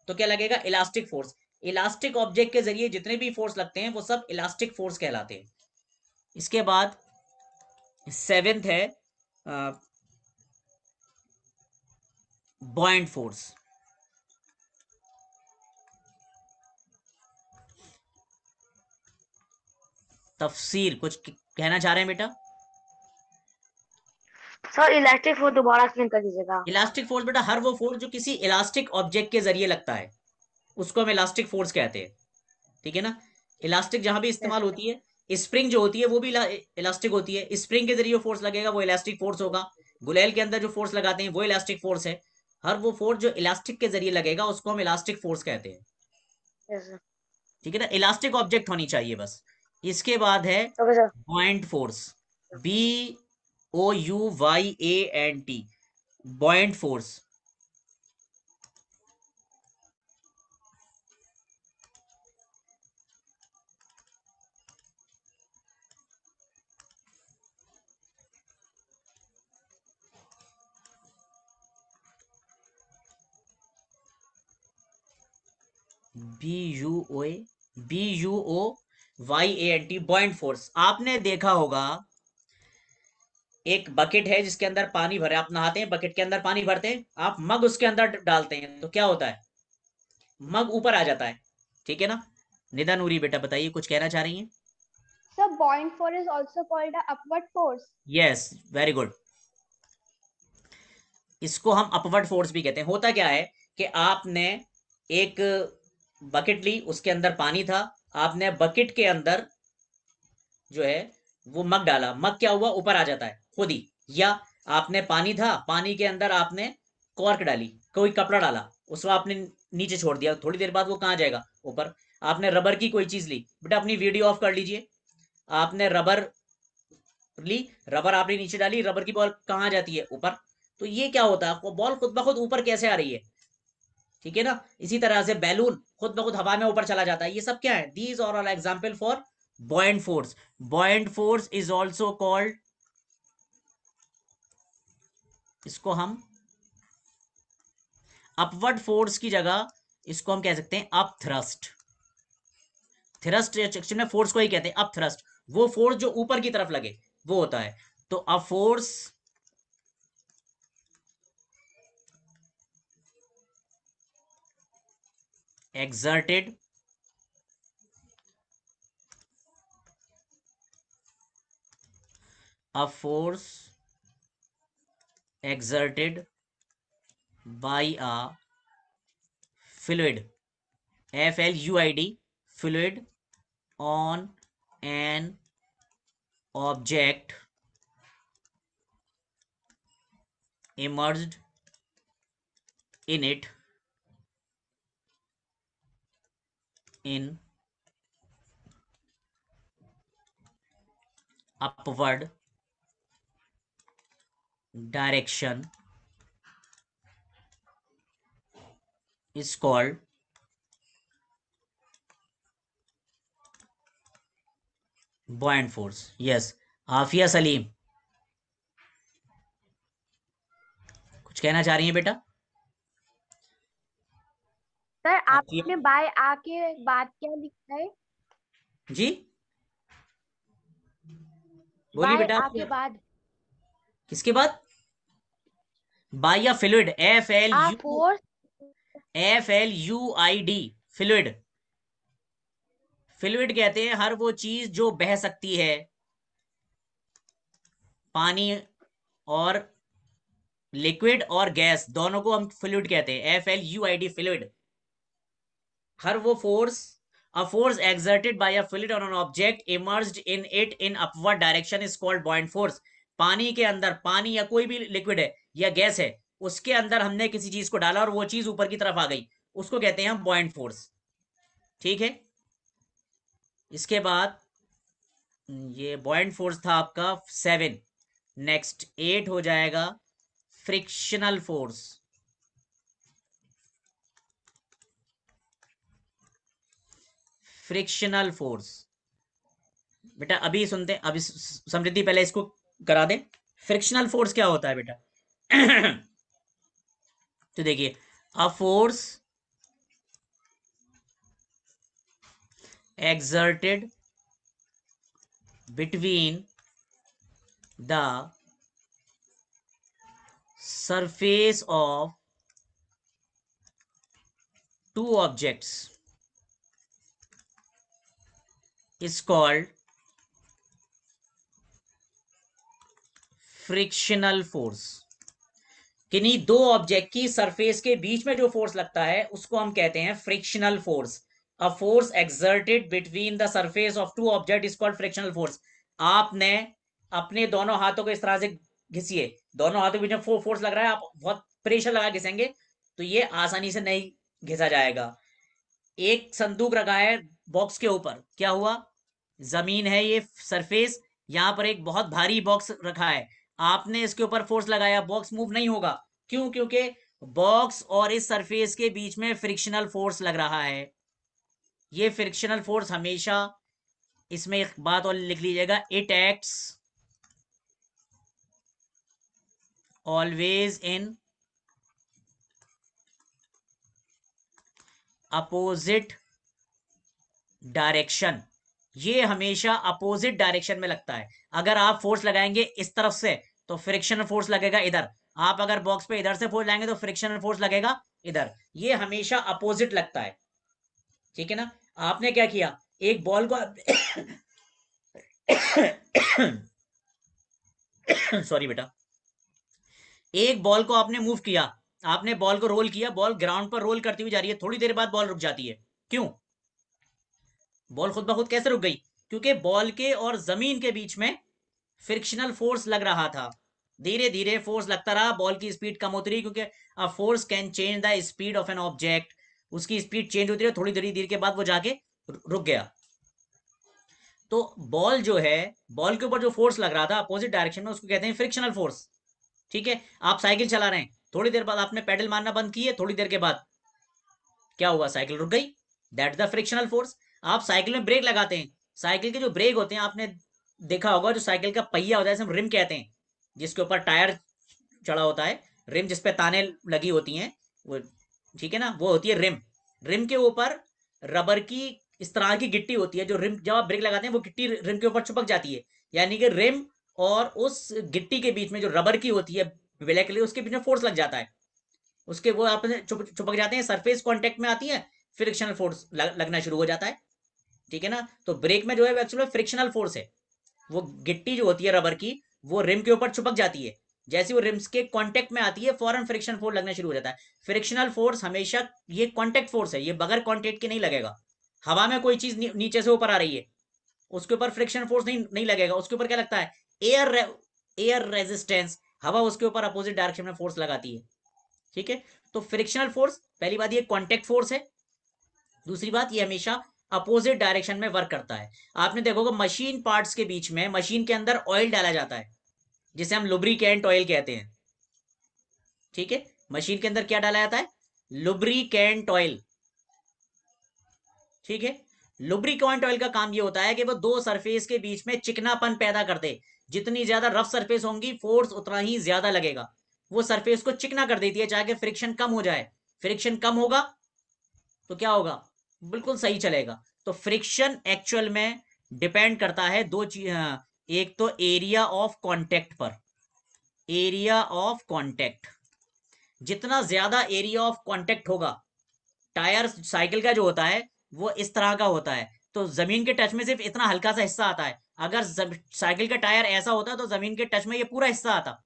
तो क्या लगेगा इलास्टिक फोर्स इलास्टिक ऑब्जेक्ट के जरिए जितने भी फोर्स लगते हैं वो सब इलास्टिक फोर्स कहलाते हैं इसके बाद सेवेंथ है बॉइंट फोर्स तफसीर कुछ कहना चाह रहे हैं बेटा सर इलास्टिक फोर्स दोबारा कर दीजिएगा इलास्टिक फोर्स बेटा हर वो फोर्स जो किसी इलास्टिक ऑब्जेक्ट के जरिए लगता है उसको हम इलास्टिक फोर्स कहते हैं ठीक है ना इलास्टिक जहां भी इस्तेमाल होती है स्प्रिंग जो होती है वो भी इलास्टिक होती है स्प्रिंग के जरिए फोर्स लगेगा वो इलास्टिक फोर्स होगा गुलेल के अंदर जो फोर्स लगाते हैं वो इलास्टिक फोर्स है हर वो फोर्स जो इलास्टिक के जरिए लगेगा उसको हम इलास्टिक फोर्स कहते हैं ठीक है ना इलास्टिक ऑब्जेक्ट होनी चाहिए बस इसके बाद है buoyant force B O U Y A N T buoyant force B U O B U O Y A N T buoyant force आपने देखा होगा एक बकेट है जिसके अंदर पानी भरे आप नहाते हैं बकेट के अंदर पानी भरते हैं आप मग उसके अंदर डालते हैं तो क्या होता है मग ऊपर आ जाता है ठीक है ना निदा नूरी बेटा बताइए कुछ कहना चाह रही हैं sir buoyant force is also called upward force yes very good इसको हम अपवर्ड फोर्स भी कहते हैं होता क्या है कि आपने एक बकेट ली उसके अंदर पानी था आपने बकेट के अंदर जो है वो मग डाला मग क्या हुआ ऊपर आ जाता है खुद ही या आपने पानी था पानी के अंदर आपने कॉर्क डाली कोई कपड़ा डाला उसको आपने नीचे छोड़ दिया थोड़ी देर बाद वो कहाँ जाएगा ऊपर आपने रबर की कोई चीज ली बेटा अपनी वीडियो ऑफ कर लीजिए आपने रबर ली रबर आपने नीचे डाली रबर की बॉल कहाँ जाती है ऊपर तो ये क्या होता है बॉल खुद ब खुद ऊपर कैसे आ रही है ठीक है ना इसी तरह से बैलून खुद ब खुद हवा में ऊपर चला जाता है ये सब क्या है दीज और all example for buoyant force buoyant force is also called इसको हम अपवर्ड फोर्स की जगह इसको हम कह सकते हैं अप थ्रस्ट थ्रस्ट में फोर्स को ही कहते हैं अप थ्रस्ट वो फोर्स जो ऊपर की तरफ लगे वो होता है तो a force exerted a force exerted by a fluid f l u i d fluid on an object emerged in it in upward direction is called buoyant force yes Afiya Saleem कुछ कहना चाह रही है बेटा सर हाँ आपने बाय आके बात बाद क्या लिखा है जी बोलिए बेटा आपके बाद किसके बाद बाय या fluid F L U F L U I D fluid fluid कहते हैं हर वो चीज जो बह सकती है पानी और लिक्विड और गैस दोनों को हम फ्लूड कहते हैं F L U I D fluid हर वो force a force exerted by a fluid on an object immersed in it in upward direction is called buoyant force पानी के अंदर पानी या कोई भी लिक्विड है या गैस है उसके अंदर हमने किसी चीज को डाला और वो चीज ऊपर की तरफ आ गई उसको कहते हैं हम बॉइंट फोर्स ठीक है इसके बाद ये बॉइंट फोर्स था आपका सेवन नेक्स्ट एट हो जाएगा फ्रिक्शनल फोर्स फ्रिक्शनल फोर्स बेटा अभी सुनते हैं अभी समृद्धि पहले इसको करा दे फ्रिक्शनल फोर्स क्या होता है बेटा तो देखिए a force exerted between the surface of two objects is called frictional force किन्हीं दो ऑब्जेक्ट की सरफेस के बीच में जो फोर्स लगता है उसको हम कहते हैं frictional force a force exerted between the surface of two object is called frictional force आपने अपने दोनों हाथों को इस तरह से घिसिए दोनों हाथों के बीच में फो, फोर्स लग रहा है आप बहुत प्रेशर लगा घिसेंगे तो ये आसानी से नहीं घिसा जाएगा एक संदूक रखा है बॉक्स के ऊपर क्या हुआ जमीन है ये सरफेस यहाँ पर एक बहुत भारी बॉक्स रखा है आपने इसके ऊपर फोर्स लगाया बॉक्स मूव नहीं होगा क्यों क्योंकि बॉक्स और इस सरफेस के बीच में फ्रिक्शनल फोर्स लग रहा है ये फ्रिक्शनल फोर्स हमेशा इसमें एक बात और लिख लीजिएगा it acts always in opposite direction ये हमेशा अपोजिट डायरेक्शन में लगता है अगर आप फोर्स लगाएंगे इस तरफ से तो फ्रिक्शनल फोर्स लगेगा इधर आप अगर बॉक्स पे इधर से फोर्स लाएंगे तो फ्रिक्शनल फोर्स लगेगा इधर ये हमेशा अपोजिट लगता है ठीक है ना आपने क्या किया एक बॉल को सॉरी बेटा एक बॉल को आपने मूव किया आपने बॉल को रोल किया बॉल ग्राउंड पर रोल करती हुई जा रही है थोड़ी देर बाद बॉल रुक जाती है क्यों बॉल खुद ब खुद कैसे रुक गई क्योंकि बॉल के और जमीन के बीच में फ्रिक्शनल फोर्स लग रहा था धीरे धीरे फोर्स लगता रहा बॉल की स्पीड कम होती रही क्योंकि a force can change the speed of an object उसकी स्पीड चेंज होती रही थोड़ी धीरे देर के बाद वो जाके रुक गया तो बॉल जो है बॉल के ऊपर जो फोर्स लग रहा था अपोजिट डायरेक्शन में उसको कहते हैं फ्रिक्शनल फोर्स ठीक है आप साइकिल चला रहे हैं थोड़ी देर बाद आपने पैडल मारना बंद किए थोड़ी देर के बाद क्या हुआ साइकिल रुक गई दैट द फ्रिक्शनल फोर्स आप साइकिल में ब्रेक लगाते हैं साइकिल के जो ब्रेक होते हैं आपने देखा होगा जो साइकिल का पहिया होता है जिसे हम रिम कहते हैं जिसके ऊपर टायर चढ़ा होता है रिम जिसपे ताने लगी होती हैं वो ठीक है ना वो होती है रिम रिम के ऊपर रबर की इस तरह की गिट्टी होती है जो रिम जब आप ब्रेक लगाते हैं वो गिट्टी रिम के ऊपर चुपक जाती है यानी कि रिम और उस गिट्टी के बीच में जो रबर की होती है ब्लैक कलर उसके बीच में फोर्स लग जाता है उसके वो आप चुपक जाते हैं सरफेस कॉन्टेक्ट में आती है फ्रिक्शनल फोर्स लगना शुरू हो जाता है ठीक है ना तो ब्रेक में जो है एक्चुअल फ्रिक्शनल फोर्स है वो गिट्टी जो होती है रबर की वो रिम के ऊपर छुपक जाती है जैसे वो रिम्स के कांटेक्ट में आती है फॉरन फ्रिक्शन फोर्स लगना शुरू हो जाता है फ्रिक्शनल फोर्स हमेशा ये कांटेक्ट फोर्स है ये बगैर कांटेक्ट के नहीं लगेगा हवा में कोई चीज नी, नीचे से ऊपर आ रही है उसके ऊपर फ्रिक्शन फोर्स नहीं नहीं लगेगा उसके ऊपर क्या लगता है एयर एयर रेजिस्टेंस हवा उसके ऊपर अपोजिट डायरेक्शन में फोर्स लगाती है ठीक है तो फ्रिक्शनल फोर्स पहली बात ये कॉन्टेक्ट फोर्स है दूसरी बात ये हमेशा अपोजिट डायरेक्शन में वर्क करता है आपने देखोगे मशीन पार्ट्स के बीच में मशीन के अंदर ऑयल डाला जाता है जिसे हम लुब्रिकेंट ऑयल कहते हैं ठीक है मशीन के अंदर क्या डाला जाता है लुब्रिकेंट ऑयल ठीक है लुब्रिकेंट ऑयल का काम यह होता है कि वो दो सरफेस के बीच में चिकनापन पैदा कर दे जितनी ज्यादा रफ सरफेस होंगी फोर्स उतना ही ज्यादा लगेगा वो सरफेस को चिकना कर देती है चाहे फ्रिक्शन कम हो जाए फ्रिक्शन कम होगा तो क्या होगा बिल्कुल सही चलेगा तो फ्रिक्शन एक्चुअल में डिपेंड करता है दो चीज एक तो एरिया ऑफ कॉन्टेक्ट पर एरिया ऑफ कॉन्टेक्ट जितना ज्यादा एरिया ऑफ कॉन्टेक्ट होगा टायर साइकिल का जो होता है वो इस तरह का होता है तो जमीन के टच में सिर्फ इतना हल्का सा हिस्सा आता है अगर साइकिल का टायर ऐसा होता तो जमीन के टच में ये पूरा हिस्सा आता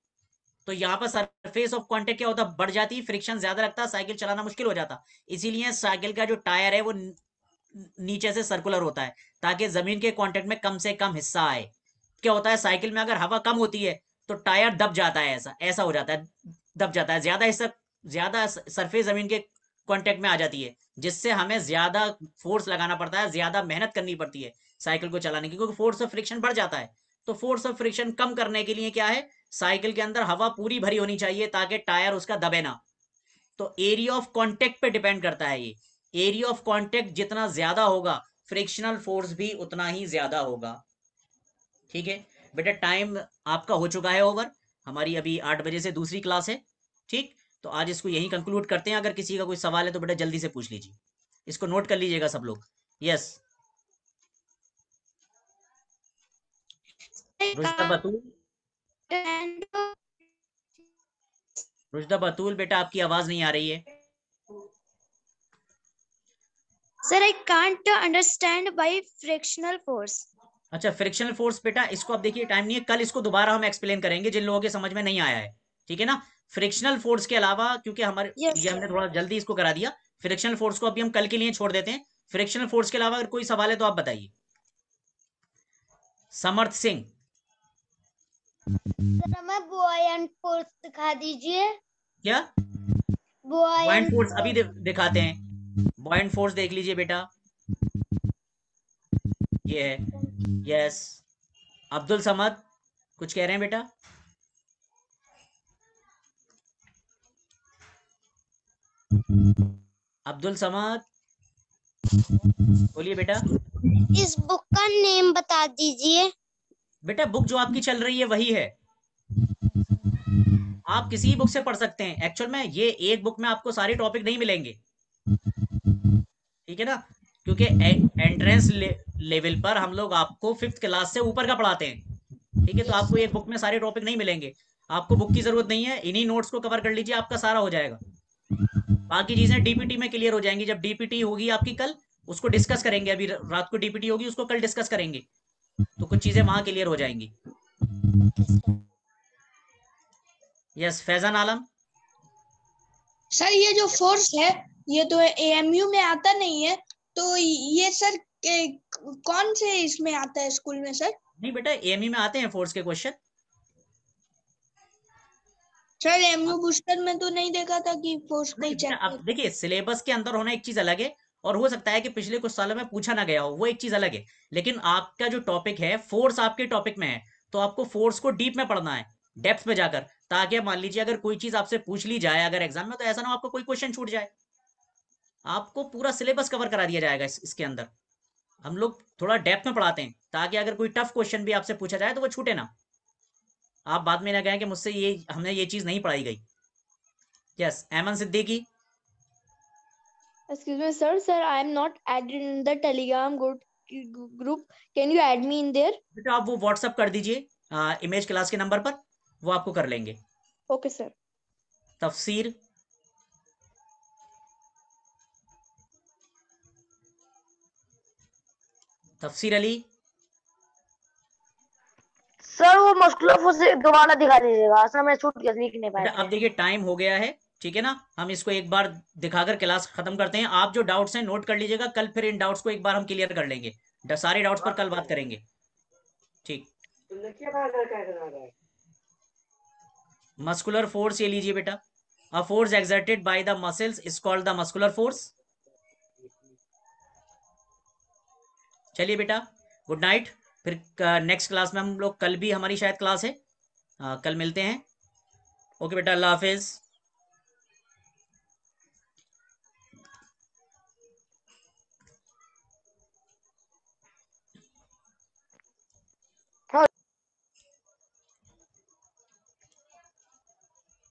तो यहाँ पर सरफेस ऑफ कॉन्टेक्ट क्या होता बढ़ जाती फ्रिक्शन ज्यादा लगता साइकिल चलाना मुश्किल हो जाता इसीलिए साइकिल का जो टायर है वो नीचे से सर्कुलर होता है ताकि जमीन के कॉन्टेक्ट में कम से कम हिस्सा आए क्या होता है साइकिल में अगर हवा कम होती है तो टायर दब जाता है ऐसा ऐसा हो जाता है दब जाता है ज्यादा हिस्सा ज्यादा सरफेस जमीन के कॉन्टेक्ट में आ जाती है जिससे हमें ज्यादा फोर्स लगाना पड़ता है ज्यादा मेहनत करनी पड़ती है साइकिल को चलाने की क्योंकि फोर्स ऑफ फ्रिक्शन बढ़ जाता है तो फोर्स ऑफ फ्रिक्शन कम करने के लिए क्या है साइकिल के अंदर हवा पूरी भरी होनी चाहिए ताकि टायर उसका दबे ना तो एरिया ऑफ कॉन्टेक्ट पे डिपेंड करता है ये एरिया ऑफ कॉन्टेक्ट जितना ज्यादा होगा फ्रिक्शनल फोर्स भी उतना ही ज्यादा होगा ठीक है बेटा टाइम आपका हो चुका है ओवर हमारी अभी आठ बजे से दूसरी क्लास है ठीक तो आज इसको यही कंक्लूड करते हैं अगर किसी का कोई सवाल है तो बेटा जल्दी से पूछ लीजिए इसको नोट कर लीजिएगा सब लोग यस रुशदा बतूल बेटा आपकी आवाज नहीं आ रही है sir I can't understand by frictional force अच्छा फ्रिक्शनल फोर्स बेटा इसको आप देखिए टाइम नहीं है कल इसको दोबारा हम एक्सप्लेन करेंगे जिन लोगों के समझ में नहीं आया है ठीक है ना फ्रिक्शनल फोर्स के अलावा क्योंकि हमारे yes, ये हमने थोड़ा जल्दी इसको करा दिया फ्रिक्शनल फोर्स को अभी हम कल के लिए छोड़ देते हैं फ्रिक्शनल फोर्स के अलावा अगर कोई सवाल है तो आप बताइए समर्थ सिंह फोर्स दिखा दीजिए क्या बॉय एंड फोर्स अभी दिखाते हैं बॉय एंड फोर्स देख लीजिए बेटा ये है यस अब्दुल समद कुछ कह रहे हैं बेटा अब्दुल समद बोलिए बेटा इस बुक का नेम बता दीजिए बेटा बुक जो आपकी चल रही है वही है आप किसी बुक से पढ़ सकते हैं एक्चुअल में ये एक बुक में आपको सारे टॉपिक नहीं मिलेंगे ठीक है ना क्योंकि एंट्रेंस ले, लेवल पर हम लोग आपको फिफ्थ क्लास से ऊपर का पढ़ाते हैं ठीक है तो आपको एक बुक में सारे टॉपिक नहीं मिलेंगे आपको बुक की जरूरत नहीं है इन्हीं नोट्स को कवर कर लीजिए आपका सारा हो जाएगा बाकी चीजें डीपीटी में क्लियर हो जाएंगी जब डीपीटी होगी आपकी कल उसको डिस्कस करेंगे अभी रात को डीपीटी होगी उसको कल डिस्कस करेंगे तो कुछ चीजें वहां क्लियर हो जाएंगी यस फैजान आलम सर ये जो फोर्स है ये तो एएमयू में आता नहीं है तो ये सर कौन से इसमें आता है स्कूल में सर नहीं बेटा एएमयू में आते हैं फोर्स के क्वेश्चन सर एएमयू बूस्टर में तो नहीं देखा था कि फोर्स नहीं, नहीं अब देखिए सिलेबस के अंदर होना एक चीज अलग है और हो सकता है कि पिछले कुछ सालों में पूछा ना गया हो वो एक चीज अलग है लेकिन आपका जो टॉपिक है फोर्स आपके टॉपिक में है तो आपको फोर्स को डीप में पढ़ना है डेप्थ में जाकर ताकि मान लीजिए अगर कोई चीज आपसे पूछ ली जाए अगर एग्जाम में तो ऐसा ना आपको कोई क्वेश्चन छूट जाए आपको पूरा सिलेबस कवर करा दिया जाएगा इस, इसके अंदर हम लोग थोड़ा डेप्थ में पढ़ाते हैं ताकि अगर कोई टफ क्वेश्चन भी आपसे पूछा जाए तो वो छूटे ना आप बाद में ना कहें कि मुझसे ये हमने ये चीज नहीं पढ़ाई गई यस एमन Siddiqui excuse me sir sir i am not added in the telegram group can you add me in there बेटा आप वो WhatsApp कर दीजिए image class के number पर वो आपको कर लेंगे Okay, sir. तफसीर तफसीर अली सर वो मसलूफ से दोबारा दिखा दीजिएगा सर मैं छूट गया नहीं पाया अब देखिए टाइम हो गया है ठीक है ना हम इसको एक बार दिखाकर क्लास खत्म करते हैं आप जो डाउट्स हैं नोट कर लीजिएगा कल फिर इन डाउट्स को एक बार हम क्लियर कर लेंगे सारे डाउट्स पर कल बात करेंगे ठीक मस्कुलर फोर्स ये लीजिए बेटा a force exerted by the muscles is called the muscular force चलिए बेटा गुड नाइट फिर नेक्स्ट क्लास में हम लोग कल भी हमारी शायद क्लास है आ, कल मिलते हैं ओके बेटा अल्लाह हाफिज़